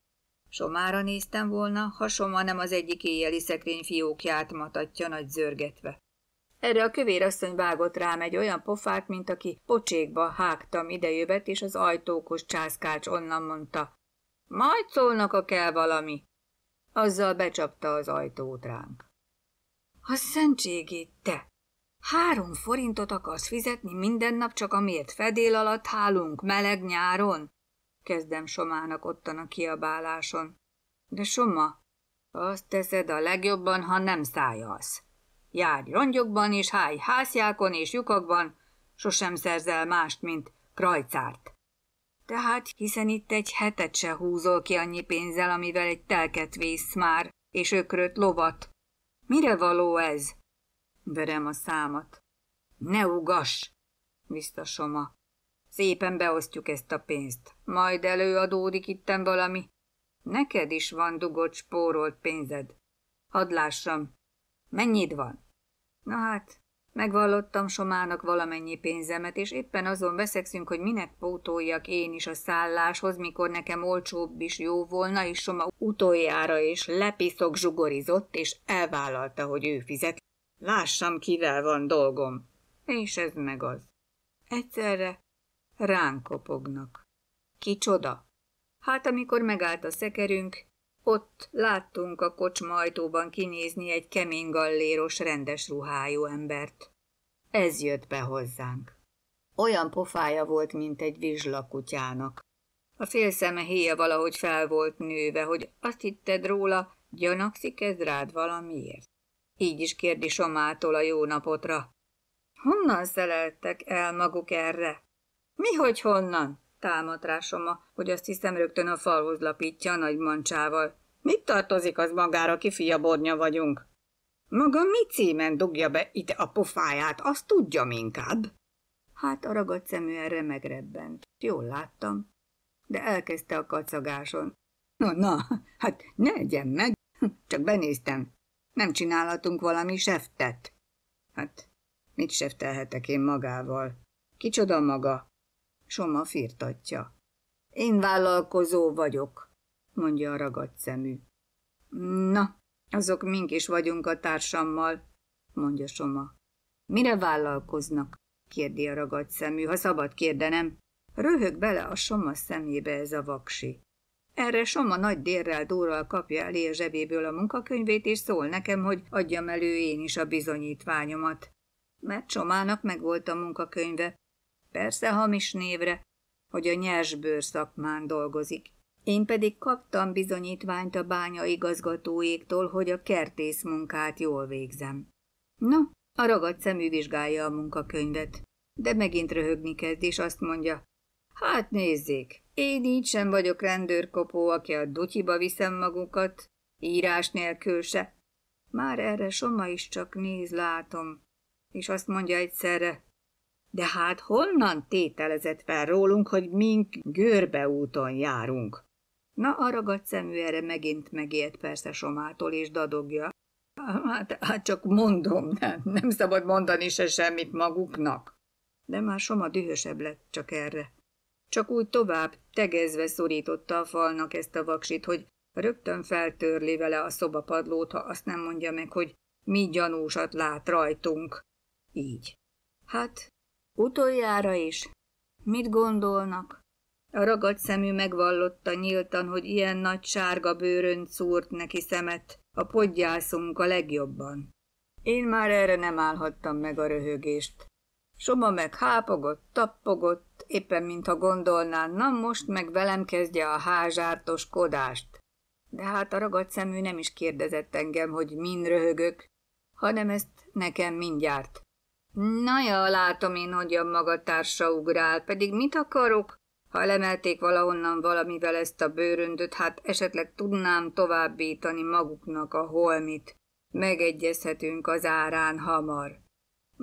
Somára néztem volna, ha Soma nem az egyik éjjeli szekrény fiókját matatja nagy zörgetve. Erre a kövér asszony vágott rám egy olyan pofát, mint aki pocsékba hágtam idejövet, és az ajtókos császkács onnan mondta. Majd szólnak, a kell valami. Azzal becsapta az ajtót ránk. A szentségét te! Három forintot akarsz fizetni minden nap csak amiért fedél alatt hálunk meleg nyáron? Kezdem Somának ottan a kiabáláson. De Soma, azt teszed a legjobban, ha nem szájalsz. Járj rongyokban és háj házjákon és lyukakban, sosem szerzel mást, mint krajcárt. Tehát hiszen itt egy hetet se húzol ki annyi pénzzel, amivel egy telket vész már, és ökröt lovat. Mire való ez? Verem a számat. Ne ugass! biztosom a. Szépen beosztjuk ezt a pénzt. Majd előadódik itten valami. Neked is van dugott, spórolt pénzed. Hadd lássam. Mennyid van? Na hát, megvallottam Somának valamennyi pénzemet, és éppen azon veszekszünk, hogy minek pótoljak én is a szálláshoz, mikor nekem olcsóbb is jó volna, és Soma utoljára és lepiszok zsugorizott, és elvállalta, hogy ő fizet, lássam, kivel van dolgom. És ez meg az. Egyszerre ránk kopognak. Kicsoda? Hát amikor megállt a szekerünk, ott láttunk a kocsma ajtóban kinézni egy kemény galléros, rendes ruhájú embert. Ez jött be hozzánk. Olyan pofája volt, mint egy vizslakutyának. A félszeme héja valahogy fel volt nőve, hogy azt hitted róla, gyanakszik ez rád valamiért így is kérdi Somától a jó napotra. Honnan szeleltek el maguk erre? Mihogy honnan? támad rá Soma, hogy azt hiszem rögtön a falhoz lapítja a nagy mancsával. Mit tartozik az magára, ki fia bornya vagyunk? Maga mi címen dugja be itt a pofáját, azt tudja inkább. Hát a ragadt szemű erre megrebbent. Jól láttam. De elkezdte a kacagáson. Na, na, hát ne egyen meg, csak benéztem. Nem csinálhatunk valami seftet? Hát, mit seftelhetek én magával? Kicsoda maga? Soma firtatja. Én vállalkozó vagyok, mondja a ragadt szemű. Na, azok mink is vagyunk a társammal, mondja Soma. Mire vállalkoznak? kérdi a ragadt szemű, ha szabad kérdenem. Röhög bele a Soma szemébe ez a vaksi. Erre Soma nagy dérrel Dóral kapja elé a zsebéből a munkakönyvét, és szól nekem, hogy adjam elő én is a bizonyítványomat. Mert Somának megvolt a munkakönyve. Persze hamis névre, hogy a nyersbőr szakmán dolgozik. Én pedig kaptam bizonyítványt a bánya igazgatóéktól, hogy a kertész munkát jól végzem. Na, a ragadt szemű vizsgálja a munkakönyvet, de megint röhögni kezd, és azt mondja, Hát nézzék, én így sem vagyok rendőrkopó, aki a dutyiba viszem magukat, írás nélkül se. Már erre Soma is csak néz, látom, és azt mondja egyszerre, de hát honnan tételezett fel rólunk, hogy mink görbe úton járunk? Na, a ragadt szemű erre megint megijedt persze Somától, és dadogja. Hát, hát csak mondom, nem, nem szabad mondani se semmit maguknak. De már Soma dühösebb lett csak erre. Csak úgy tovább, tegezve szorította a falnak ezt a vaksit, hogy rögtön feltörli vele a szobapadlót, ha azt nem mondja meg, hogy mi gyanúsat lát rajtunk. Így. Hát, utoljára is. Mit gondolnak? A ragadt szemű megvallotta nyíltan, hogy ilyen nagy sárga bőrön szúrt neki szemet, a podgyászunk a legjobban. Én már erre nem állhattam meg a röhögést. Soma meg hápogott, tappogott, éppen mintha gondolná, na most meg velem kezdje a kodást. De hát a ragadt szemű nem is kérdezett engem, hogy min röhögök, hanem ezt nekem mindjárt. Na ja, látom én, hogy a társa ugrál, pedig mit akarok? Ha lemelték valahonnan valamivel ezt a bőröndöt, hát esetleg tudnám továbbítani maguknak a holmit. Megegyezhetünk az árán hamar.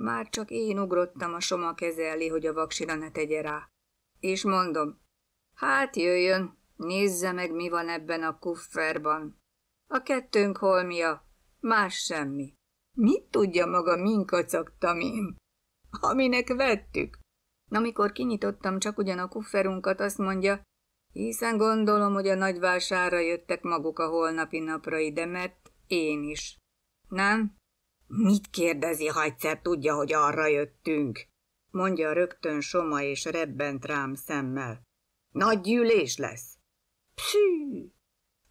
Már csak én ugrottam a soma keze elé, hogy a vaksira ne tegye rá. És mondom, hát jöjjön, nézze meg, mi van ebben a kufferban. A kettőnk holmia, más semmi. Mit tudja maga minkacak én? Aminek vettük. Na, mikor kinyitottam csak ugyan a kufferunkat, azt mondja, hiszen gondolom, hogy a nagyvásárra jöttek maguk a holnapi napra ide, mert én is. Nem? Mit kérdezi, ha egyszer tudja, hogy arra jöttünk? Mondja rögtön Soma és rebbent rám szemmel. Nagy gyűlés lesz. Psű!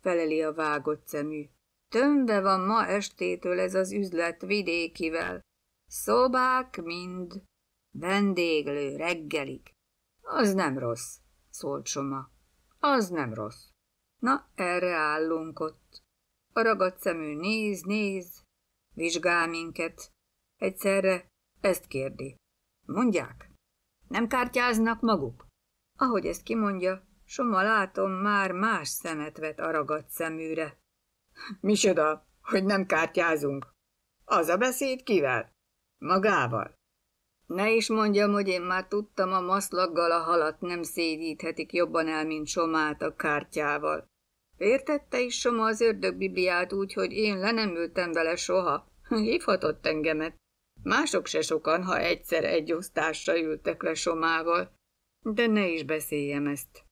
Feleli a vágott szemű. Tömbe van ma estétől ez az üzlet vidékivel. Szobák mind. Vendéglő reggelig. Az nem rossz, szólt Soma. Az nem rossz. Na, erre állunk ott. A ragadt szemű néz, néz, Vizsgál minket. Egyszerre ezt kérdi. Mondják? Nem kártyáznak maguk? Ahogy ezt kimondja, Soma látom már más szemet vet a ragadt szeműre. Misoda, hogy nem kártyázunk? Az a beszéd kivel? Magával. Ne is mondjam, hogy én már tudtam, a maszlaggal a halat nem szédíthetik jobban el, mint Somát a kártyával. Értette is Soma az ördög bibliát úgy, hogy én le nem ültem vele soha. Hívhatott engemet. Mások se sokan, ha egyszer egy osztásra ültek le Somával. De ne is beszéljem ezt.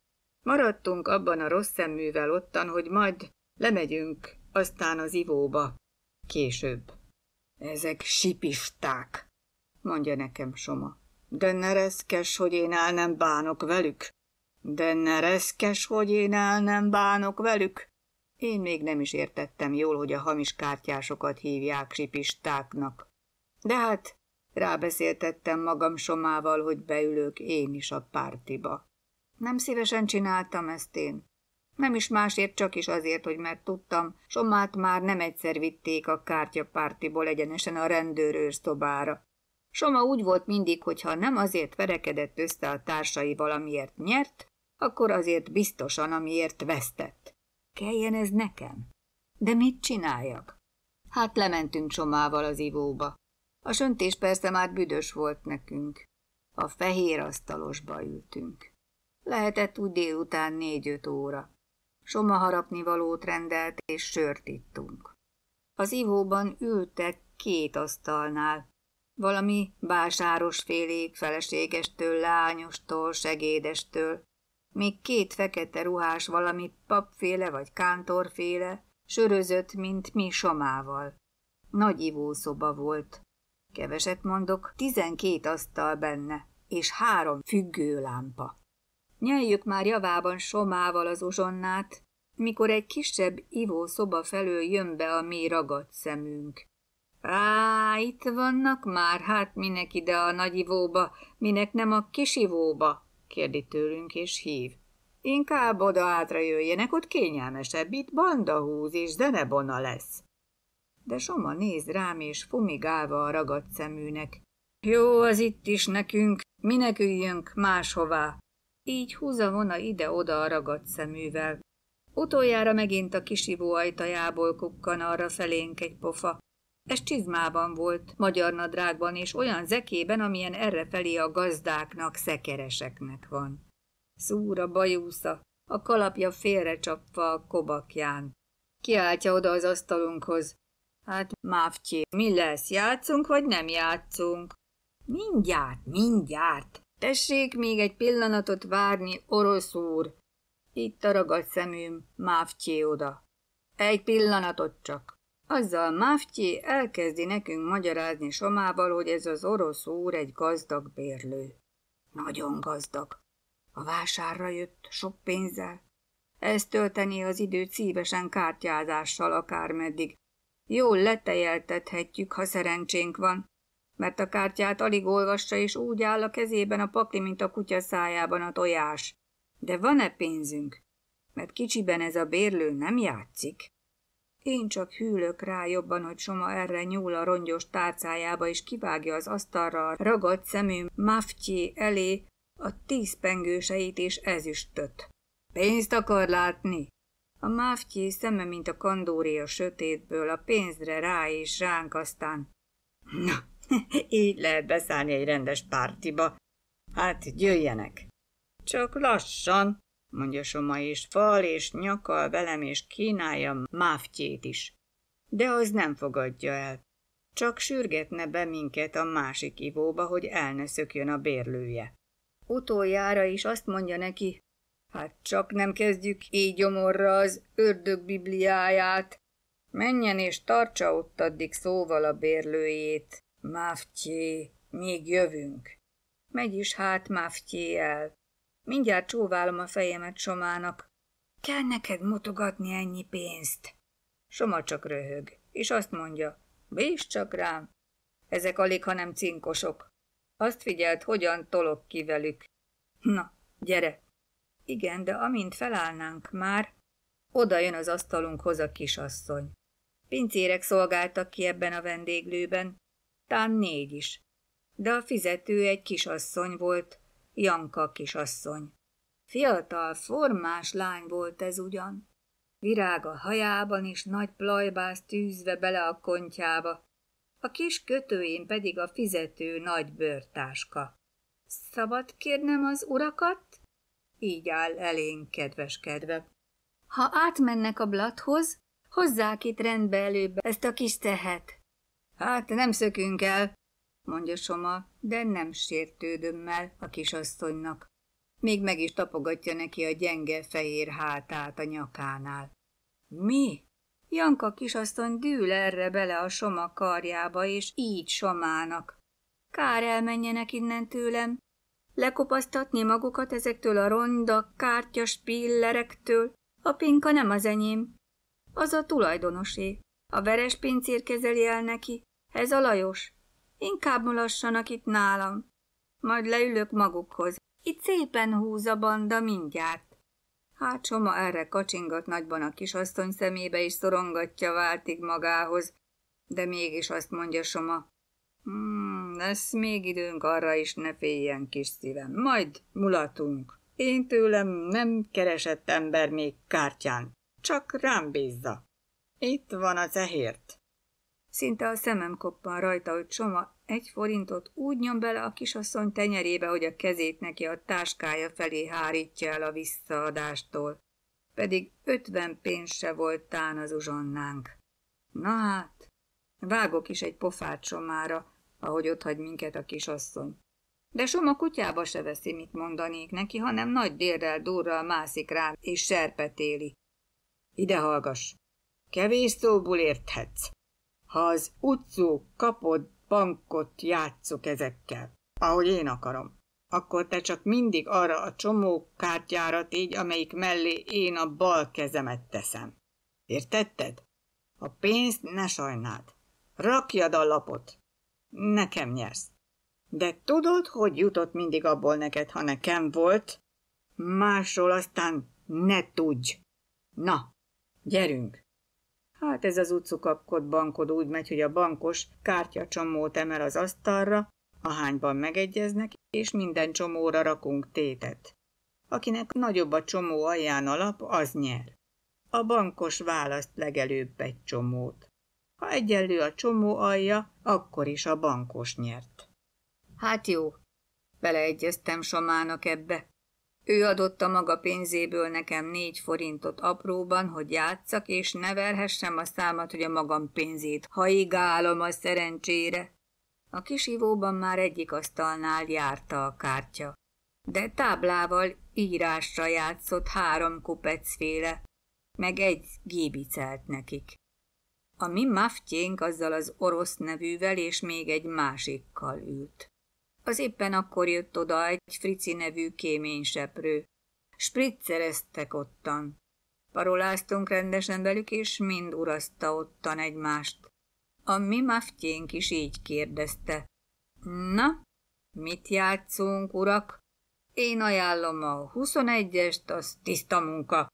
Maradtunk abban a rossz szeművel ottan, hogy majd lemegyünk, aztán az ivóba. Később. Ezek sipisták, mondja nekem Soma. De ne reszkes, hogy én el nem bánok velük. De ne reszkes, hogy én el nem bánok velük. Én még nem is értettem jól, hogy a hamis kártyásokat hívják sipistáknak. De hát rábeszéltettem magam somával, hogy beülök én is a pártiba. Nem szívesen csináltam ezt én. Nem is másért, csak is azért, hogy mert tudtam, Somát már nem egyszer vitték a kártyapártiból egyenesen a rendőrőr szobára. Soma úgy volt mindig, hogy ha nem azért verekedett össze a társaival, amiért nyert, akkor azért biztosan, amiért vesztett. Kelljen ez nekem? De mit csináljak? Hát lementünk Somával az ivóba. A söntés persze már büdös volt nekünk. A fehér asztalosba ültünk. Lehetett úgy délután négy-öt óra. Soma harapni valót rendelt, és sört ittunk. Az ivóban ültek két asztalnál. Valami básáros félék, feleségestől, lányostól, segédestől még két fekete ruhás valami papféle vagy kántorféle, sörözött, mint mi somával. Nagy ivószoba volt. Keveset mondok, tizenkét asztal benne, és három függő lámpa. Nyeljük már javában somával az uzsonnát, mikor egy kisebb ivószoba felől jön be a mi ragadt szemünk. Á, itt vannak már, hát minek ide a nagy ivóba, minek nem a kis ivóba? kérdi tőlünk és hív. Inkább oda átra jöjjenek, ott kényelmesebb, itt bandahúz és zenebona lesz. De Soma néz rám, és fumigálva a ragadt szeműnek. Jó, az itt is nekünk, minek üljünk máshová. Így húza vona ide-oda a ragadt szeművel. Utoljára megint a kisivó ajtajából kukkan arra felénk egy pofa. Ez csizmában volt, magyar nadrágban és olyan zekében, amilyen errefelé a gazdáknak, szekereseknek van. Szúra bajúsza, a kalapja félrecsapva a kobakján. Kiáltja oda az asztalunkhoz. Hát, mávcsi, mi lesz, játszunk vagy nem játszunk? Mindjárt, mindjárt! Tessék még egy pillanatot várni, orosz úr! Itt a ragadt szemüm, mávcsi oda. Egy pillanatot csak. Azzal Mávtyi elkezdi nekünk magyarázni Somával, hogy ez az orosz úr egy gazdag bérlő. Nagyon gazdag. A vásárra jött, sok pénzzel. Ez tölteni az időt szívesen kártyázással akármeddig. Jól letejeltethetjük, ha szerencsénk van, mert a kártyát alig olvassa, és úgy áll a kezében a pakli, mint a kutya szájában a tojás. De van-e pénzünk? Mert kicsiben ez a bérlő nem játszik. Én csak hűlök rá jobban, hogy Soma erre nyúl a rongyos tárcájába, és kivágja az asztalra ragadt szemű maftyé elé a tíz pengőseit és ezüstöt. Pénzt akar látni? A mávtyé szeme, mint a kandóri a sötétből, a pénzre rá és ránk aztán. Na, így lehet beszállni egy rendes pártiba. Hát, jöjjenek. Csak lassan, mondja Soma, és fal és nyakal velem, és kínálja mávtyét is. De az nem fogadja el. Csak sürgetne be minket a másik ivóba, hogy el ne szökjön a bérlője. Utoljára is azt mondja neki, hát csak nem kezdjük így gyomorra az ördög bibliáját. Menjen és tartsa ott addig szóval a bérlőjét. Mávtyé, még jövünk. Megy is hát Mávtyé el. Mindjárt csóválom a fejemet Somának. Kell neked mutogatni ennyi pénzt? Soma csak röhög, és azt mondja, bízd csak rám. Ezek alig, ha nem cinkosok. Azt figyelt, hogyan tolok ki velük. Na, gyere! Igen, de amint felállnánk már, oda jön az asztalunkhoz a kisasszony. Pincérek szolgáltak ki ebben a vendéglőben, tám négy is, de a fizető egy kisasszony volt, Janka kisasszony. Fiatal, formás lány volt ez ugyan. Virág a hajában is nagy plajbász tűzve bele a kontjába, a kis kötőjén pedig a fizető nagy bőrtáska. Szabad kérnem az urakat? Így áll kedves kedveskedve. Ha átmennek a blathoz, hozzák itt rendbe előbb ezt a kis tehet. Hát nem szökünk el, mondja Soma, de nem már a kisasszonynak. Még meg is tapogatja neki a gyenge fehér hátát a nyakánál. Mi? Janka kisasszony dűl erre bele a Soma karjába, és így Somának. Kár elmenjenek innen tőlem. Lekopasztatni magukat ezektől a ronda, kártyas pillerektől. A pinka nem az enyém. Az a tulajdonosé. A veres pincér kezeli el neki. Ez a Lajos. Inkább mulassanak itt nálam. Majd leülök magukhoz. Itt szépen húz a banda mindjárt. Hát Soma erre kacsingat nagyban a kisasszony szemébe és szorongatja váltig magához, de mégis azt mondja Soma. Hmm, lesz még időnk arra is, ne féljen, kis szívem. Majd mulatunk. Én tőlem nem keresett ember még kártyán. Csak rám bízza. Itt van a cehért. Szinte a szemem koppan rajta, hogy Soma egy forintot úgy nyom bele a kisasszony tenyerébe, hogy a kezét neki a táskája felé hárítja el a visszaadástól. Pedig ötven pénz se volt tán az uzsonnánk. Na hát, vágok is egy pofát Somára, ahogy hagy minket a kisasszony. De Soma kutyába se veszi, mit mondanék neki, hanem nagy délrel durral mászik rám és serpetéli. Ide hallgass! Kevés szóból érthetsz! ha az utcú kapott bankot játszok ezekkel, ahogy én akarom. Akkor te csak mindig arra a csomó kártyára így, amelyik mellé én a bal kezemet teszem. Értetted? A pénzt ne sajnáld. Rakjad a lapot. Nekem nyersz. De tudod, hogy jutott mindig abból neked, ha nekem volt? Másról aztán ne tudj. Na, gyerünk! Hát ez az utcukapkod bankod úgy megy, hogy a bankos kártyacsomót emel az asztalra, ahányban megegyeznek, és minden csomóra rakunk tétet. Akinek nagyobb a csomó alján alap, az nyer. A bankos választ legelőbb egy csomót. Ha egyenlő a csomó alja, akkor is a bankos nyert. Hát jó, beleegyeztem Somának ebbe. Ő adott a maga pénzéből nekem négy forintot apróban, hogy játszak, és ne verhessem a számat, hogy a magam pénzét haigálom a szerencsére. A kisívóban már egyik asztalnál járta a kártya, de táblával írásra játszott három kupecféle, meg egy gébicelt nekik. A mi maftjénk azzal az orosz nevűvel és még egy másikkal ült az éppen akkor jött oda egy frici nevű kéményseprő. Spritzereztek ottan. Paroláztunk rendesen velük, és mind uraszta ottan egymást. A mi maftjénk is így kérdezte. Na, mit játszunk, urak? Én ajánlom a 21-est, az tiszta munka.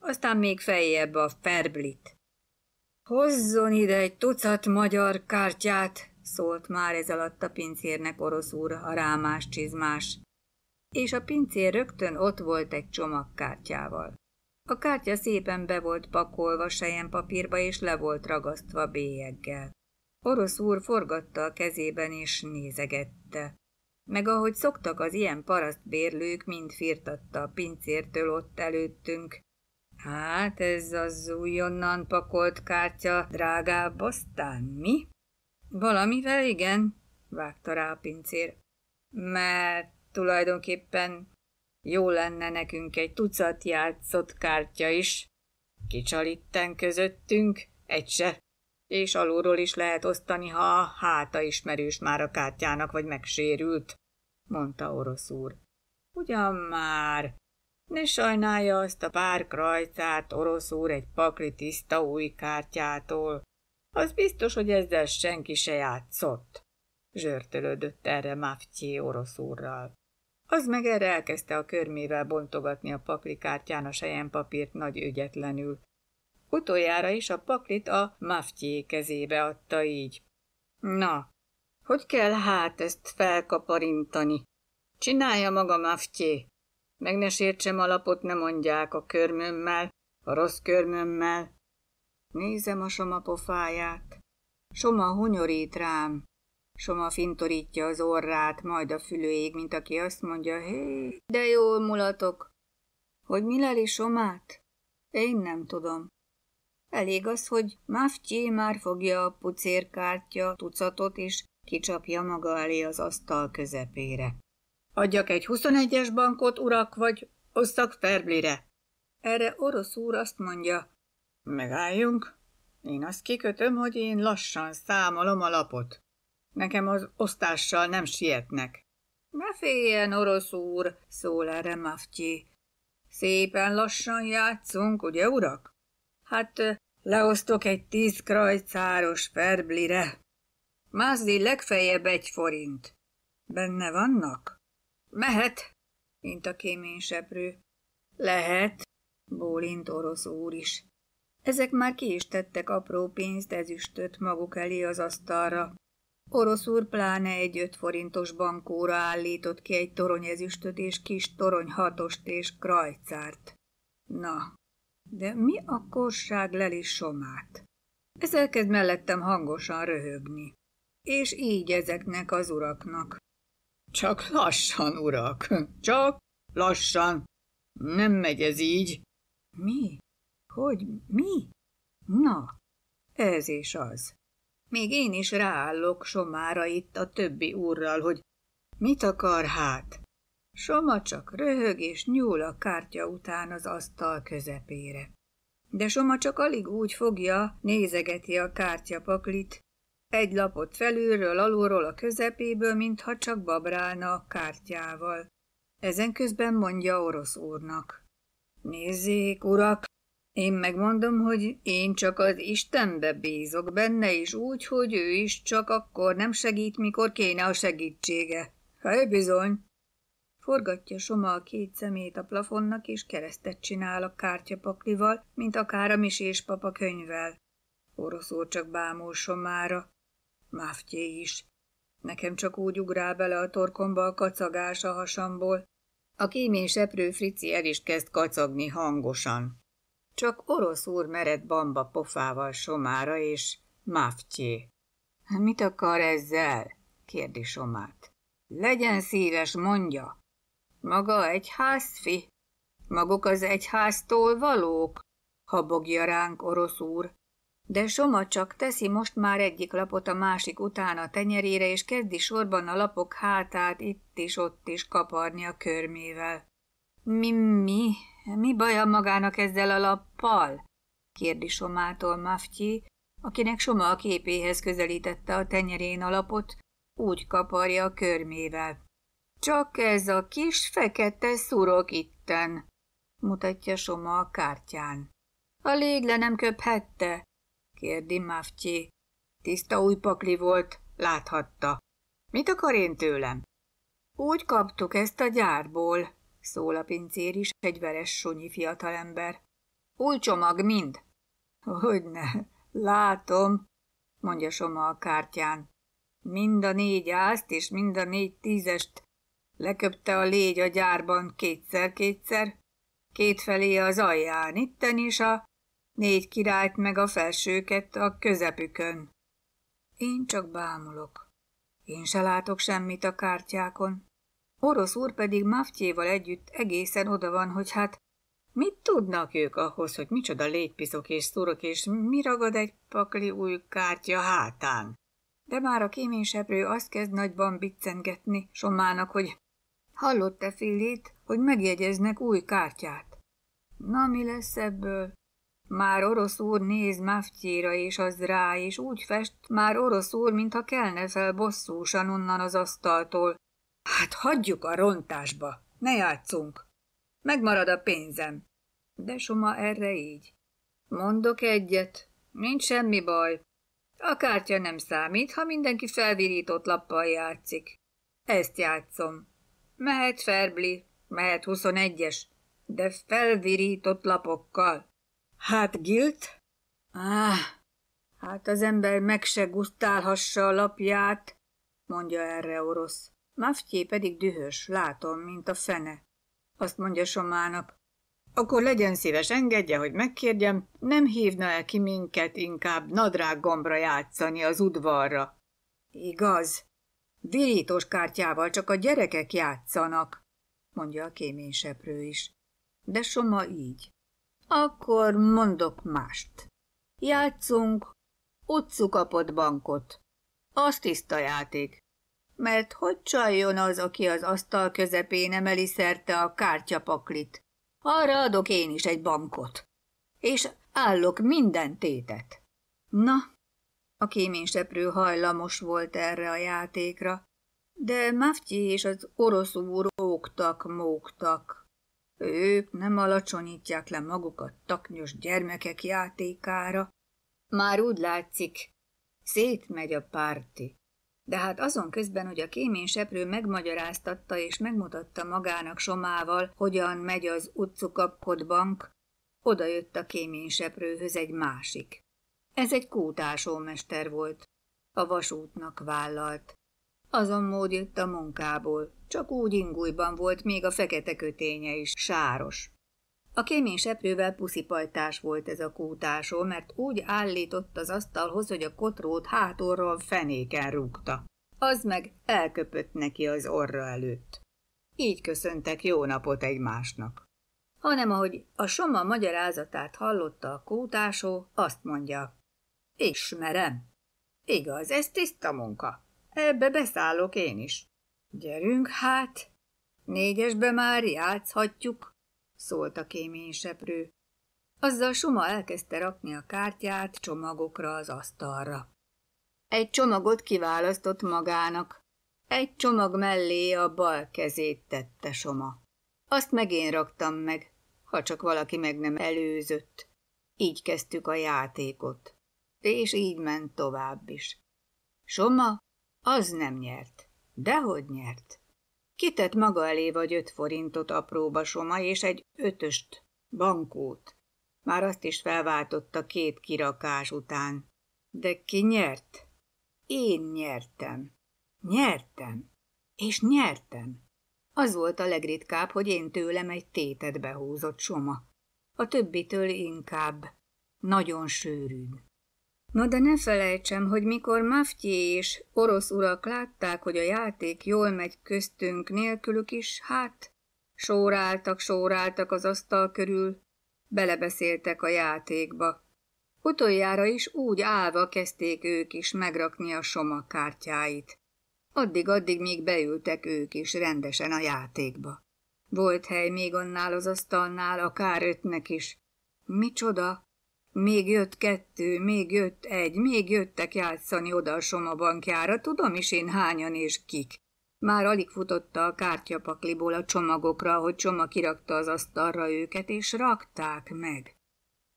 Aztán még feljebb a ferblit. Hozzon ide egy tucat magyar kártyát, szólt már ez alatt a pincérnek orosz úr, a rámás csizmás. És a pincér rögtön ott volt egy csomagkártyával. A kártya szépen be volt pakolva sejen papírba, és le volt ragasztva bélyeggel. Orosz úr forgatta a kezében, és nézegette. Meg ahogy szoktak az ilyen parasztbérlők, mind firtatta a pincértől ott előttünk. Hát ez az újonnan pakolt kártya drágább aztán mi? Valamivel igen, vágta rá a pincér. Mert tulajdonképpen jó lenne nekünk egy tucat játszott kártya is. Kicsalitten közöttünk, egy se. És alulról is lehet osztani, ha a háta ismerős már a kártyának vagy megsérült, mondta orosz úr. Ugyan már, ne sajnálja azt a pár krajcát orosz úr egy pakli tiszta új kártyától. Az biztos, hogy ezzel senki se játszott, zsörtölődött erre Mávtyé orosz úrral. Az meg erre elkezdte a körmével bontogatni a paklikártyán a papírt nagy ügyetlenül. Utoljára is a paklit a Mávtyé kezébe adta így. Na, hogy kell hát ezt felkaparintani? Csinálja maga Mávtyé! Meg ne sértsem alapot, ne mondják a körmömmel, a rossz körmömmel. Nézem a Soma pofáját. Soma hunyorít rám. Soma fintorítja az orrát, majd a fülőig, mint aki azt mondja, hé, de jól mulatok. Hogy mi leli Somát? Én nem tudom. Elég az, hogy Mávtyi már fogja a pucérkártya tucatot, és kicsapja maga elé az asztal közepére. Adjak egy 21-es bankot, urak, vagy osszak ferblire. Erre orosz úr azt mondja, Megálljunk. Én azt kikötöm, hogy én lassan számolom a lapot. Nekem az osztással nem sietnek. Ne féljen, orosz úr, szól erre Mafti. Szépen lassan játszunk, ugye, urak? Hát leosztok egy tíz krajcáros ferblire. Mázdi legfeljebb egy forint. Benne vannak? Mehet, mint a kéményseprő. Lehet, bólint orosz úr is. Ezek már ki is tettek apró pénzt, ezüstöt maguk elé az asztalra. Orosz úr pláne egy öt forintos bankóra állított ki egy torony ezüstöt és kis torony hatost és krajcárt. Na, de mi a korság leli somát? Ez elkezd mellettem hangosan röhögni. És így ezeknek az uraknak. Csak lassan, urak, csak lassan. Nem megy ez így. Mi? Hogy mi? Na, ez és az. Még én is ráállok Somára itt a többi úrral, hogy mit akar hát? Soma csak röhög és nyúl a kártya után az asztal közepére. De Soma csak alig úgy fogja, nézegeti a kártyapaklit, egy lapot felülről, alulról, a közepéből, mintha csak babrálna a kártyával. Ezen közben mondja orosz úrnak. Nézzék, urak, én megmondom, hogy én csak az Istenbe bízok benne, és úgy, hogy ő is csak akkor nem segít, mikor kéne a segítsége. Hely bizony! Forgatja Soma a két szemét a plafonnak, és keresztet csinál a kártyapaklival, mint akár a misés papa könyvvel. Oroszul csak bámul Somára. Máftyé is. Nekem csak úgy ugrál bele a torkomba a kacagás a hasamból. A kémén seprő frici el is kezd kacagni hangosan. Csak orosz úr mered bamba pofával Somára és mávtyé. Mit akar ezzel? kérdi Somát. Legyen szíves, mondja. Maga egy házfi? Maguk az egyháztól valók? Habogja ránk orosz úr. De Soma csak teszi most már egyik lapot a másik után a tenyerére, és kezdi sorban a lapok hátát itt is, ott is kaparni a körmével. Mi, mi? Mi baja magának ezzel a lappal? kérdi Somától Mafti, akinek Soma a képéhez közelítette a tenyerén alapot, úgy kaparja a körmével. Csak ez a kis fekete szurok itten, mutatja Soma a kártyán. A légy le nem köphette? kérdi Mafti. Tiszta új pakli volt, láthatta. Mit akar én tőlem? Úgy kaptuk ezt a gyárból, szól a pincér is, egy veres sonyi fiatalember. csomag mind? Hogyne, látom, mondja Soma a kártyán. Mind a négy ázt és mind a négy tízest leköpte a légy a gyárban kétszer-kétszer, kétfelé az alján itten is a négy királyt meg a felsőket a közepükön. Én csak bámulok. Én se látok semmit a kártyákon. Orosz úr pedig Maftyéval együtt egészen oda van, hogy hát mit tudnak ők ahhoz, hogy micsoda légypiszok és szurok, és mi ragad egy pakli új kártya hátán? De már a kéményseprő azt kezd nagyban biccengetni Somának, hogy hallott-e Fillit, hogy megjegyeznek új kártyát? Na, mi lesz ebből? Már orosz úr néz Maftyéra és az rá, és úgy fest már orosz úr, mintha kelne fel bosszúsan onnan az asztaltól, Hát hagyjuk a rontásba, ne játszunk. Megmarad a pénzem. De Soma erre így. Mondok egyet, nincs semmi baj. A kártya nem számít, ha mindenki felvirított lappal játszik. Ezt játszom. Mehet ferbli, mehet 21-es, de felvirított lapokkal. Hát gilt? Áh, ah, hát az ember meg se gusztálhassa a lapját, mondja erre orosz. Mafté pedig dühös, látom, mint a fene. Azt mondja Somának, akkor legyen szíves, engedje, hogy megkérjem, nem hívna el ki minket inkább nadrággombra játszani az udvarra? Igaz. Virítós kártyával csak a gyerekek játszanak, mondja a kéményseprő is. De Soma így. Akkor mondok mást. Játszunk utcukapott bankot. Az tiszta játék mert hogy csaljon az, aki az asztal közepén emeli szerte a kártyapaklit? Arra adok én is egy bankot. És állok minden tétet. Na, a kéményseprő hajlamos volt erre a játékra, de Mafti és az orosz úr ógtak, mógtak. Ők nem alacsonyítják le magukat taknyos gyermekek játékára. Már úgy látszik, szétmegy a párti. De hát azon közben, hogy a kémén seprő megmagyaráztatta és megmutatta magának somával, hogyan megy az utcukapkod bank, oda jött a kémén seprőhöz egy másik. Ez egy kótásómester volt. A vasútnak vállalt. Azon mód jött a munkából, csak úgy ingújban volt még a fekete köténye is, sáros, a kémény seprővel puszipajtás volt ez a kútásó, mert úgy állított az asztalhoz, hogy a kotrót hátorról fenéken rúgta. Az meg elköpött neki az orra előtt. Így köszöntek jó napot egymásnak. Hanem ahogy a soma magyarázatát hallotta a kútásó, azt mondja, ismerem. Igaz, ez tiszta munka. Ebbe beszállok én is. Gyerünk hát, négyesbe már játszhatjuk szólt a kémény seprő. Azzal Suma elkezdte rakni a kártyát csomagokra az asztalra. Egy csomagot kiválasztott magának. Egy csomag mellé a bal kezét tette Soma. Azt meg én raktam meg, ha csak valaki meg nem előzött. Így kezdtük a játékot. És így ment tovább is. Soma az nem nyert. Dehogy nyert. Kitett maga elé vagy öt forintot apróba soma és egy ötöst, bankót. Már azt is felváltotta két kirakás után. De ki nyert? Én nyertem. Nyertem. És nyertem. Az volt a legritkább, hogy én tőlem egy tétet behúzott soma. A többitől inkább. Nagyon sűrűn. Na de ne felejtsem, hogy mikor Mafti és orosz urak látták, hogy a játék jól megy köztünk nélkülük is, hát sóráltak, sóráltak az asztal körül, belebeszéltek a játékba. Utoljára is úgy állva kezdték ők is megrakni a soma kártyáit. Addig-addig még beültek ők is rendesen a játékba. Volt hely még annál az asztalnál, akár ötnek is. Micsoda, még jött kettő, még jött egy, még jöttek játszani oda a Soma bankjára, tudom is én hányan és kik. Már alig futotta a kártyapakliból a csomagokra, hogy Csoma kirakta az asztalra őket, és rakták meg.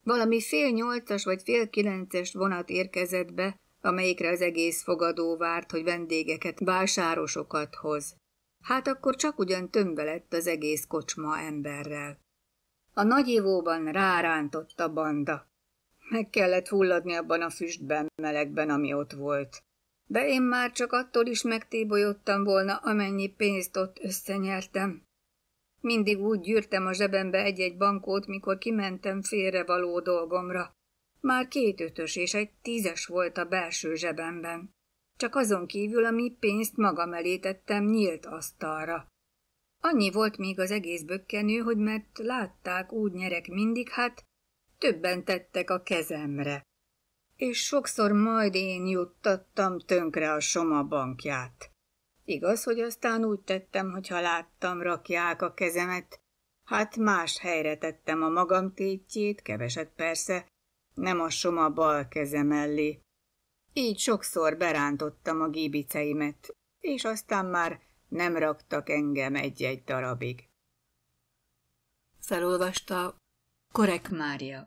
Valami fél nyolcas vagy fél kilences vonat érkezett be, amelyikre az egész fogadó várt, hogy vendégeket, vásárosokat hoz. Hát akkor csak ugyan tömbe lett az egész kocsma emberrel. A nagyivóban rárántott a banda. Meg kellett hulladni abban a füstben, melegben, ami ott volt. De én már csak attól is megtébolyodtam volna, amennyi pénzt ott összenyertem. Mindig úgy gyűrtem a zsebembe egy-egy bankót, mikor kimentem félre való dolgomra. Már két ötös és egy tízes volt a belső zsebemben. Csak azon kívül, ami pénzt magam elé tettem nyílt asztalra. Annyi volt még az egész bökkenő, hogy mert látták úgy nyerek mindig, hát többen tettek a kezemre, és sokszor majd én juttattam tönkre a Soma bankját. Igaz, hogy aztán úgy tettem, hogy ha láttam, rakják a kezemet, hát más helyre tettem a magam tétjét, keveset persze, nem a Soma bal keze mellé. Így sokszor berántottam a gíbiceimet, és aztán már nem raktak engem egy-egy darabig. Felolvasta Korek Mária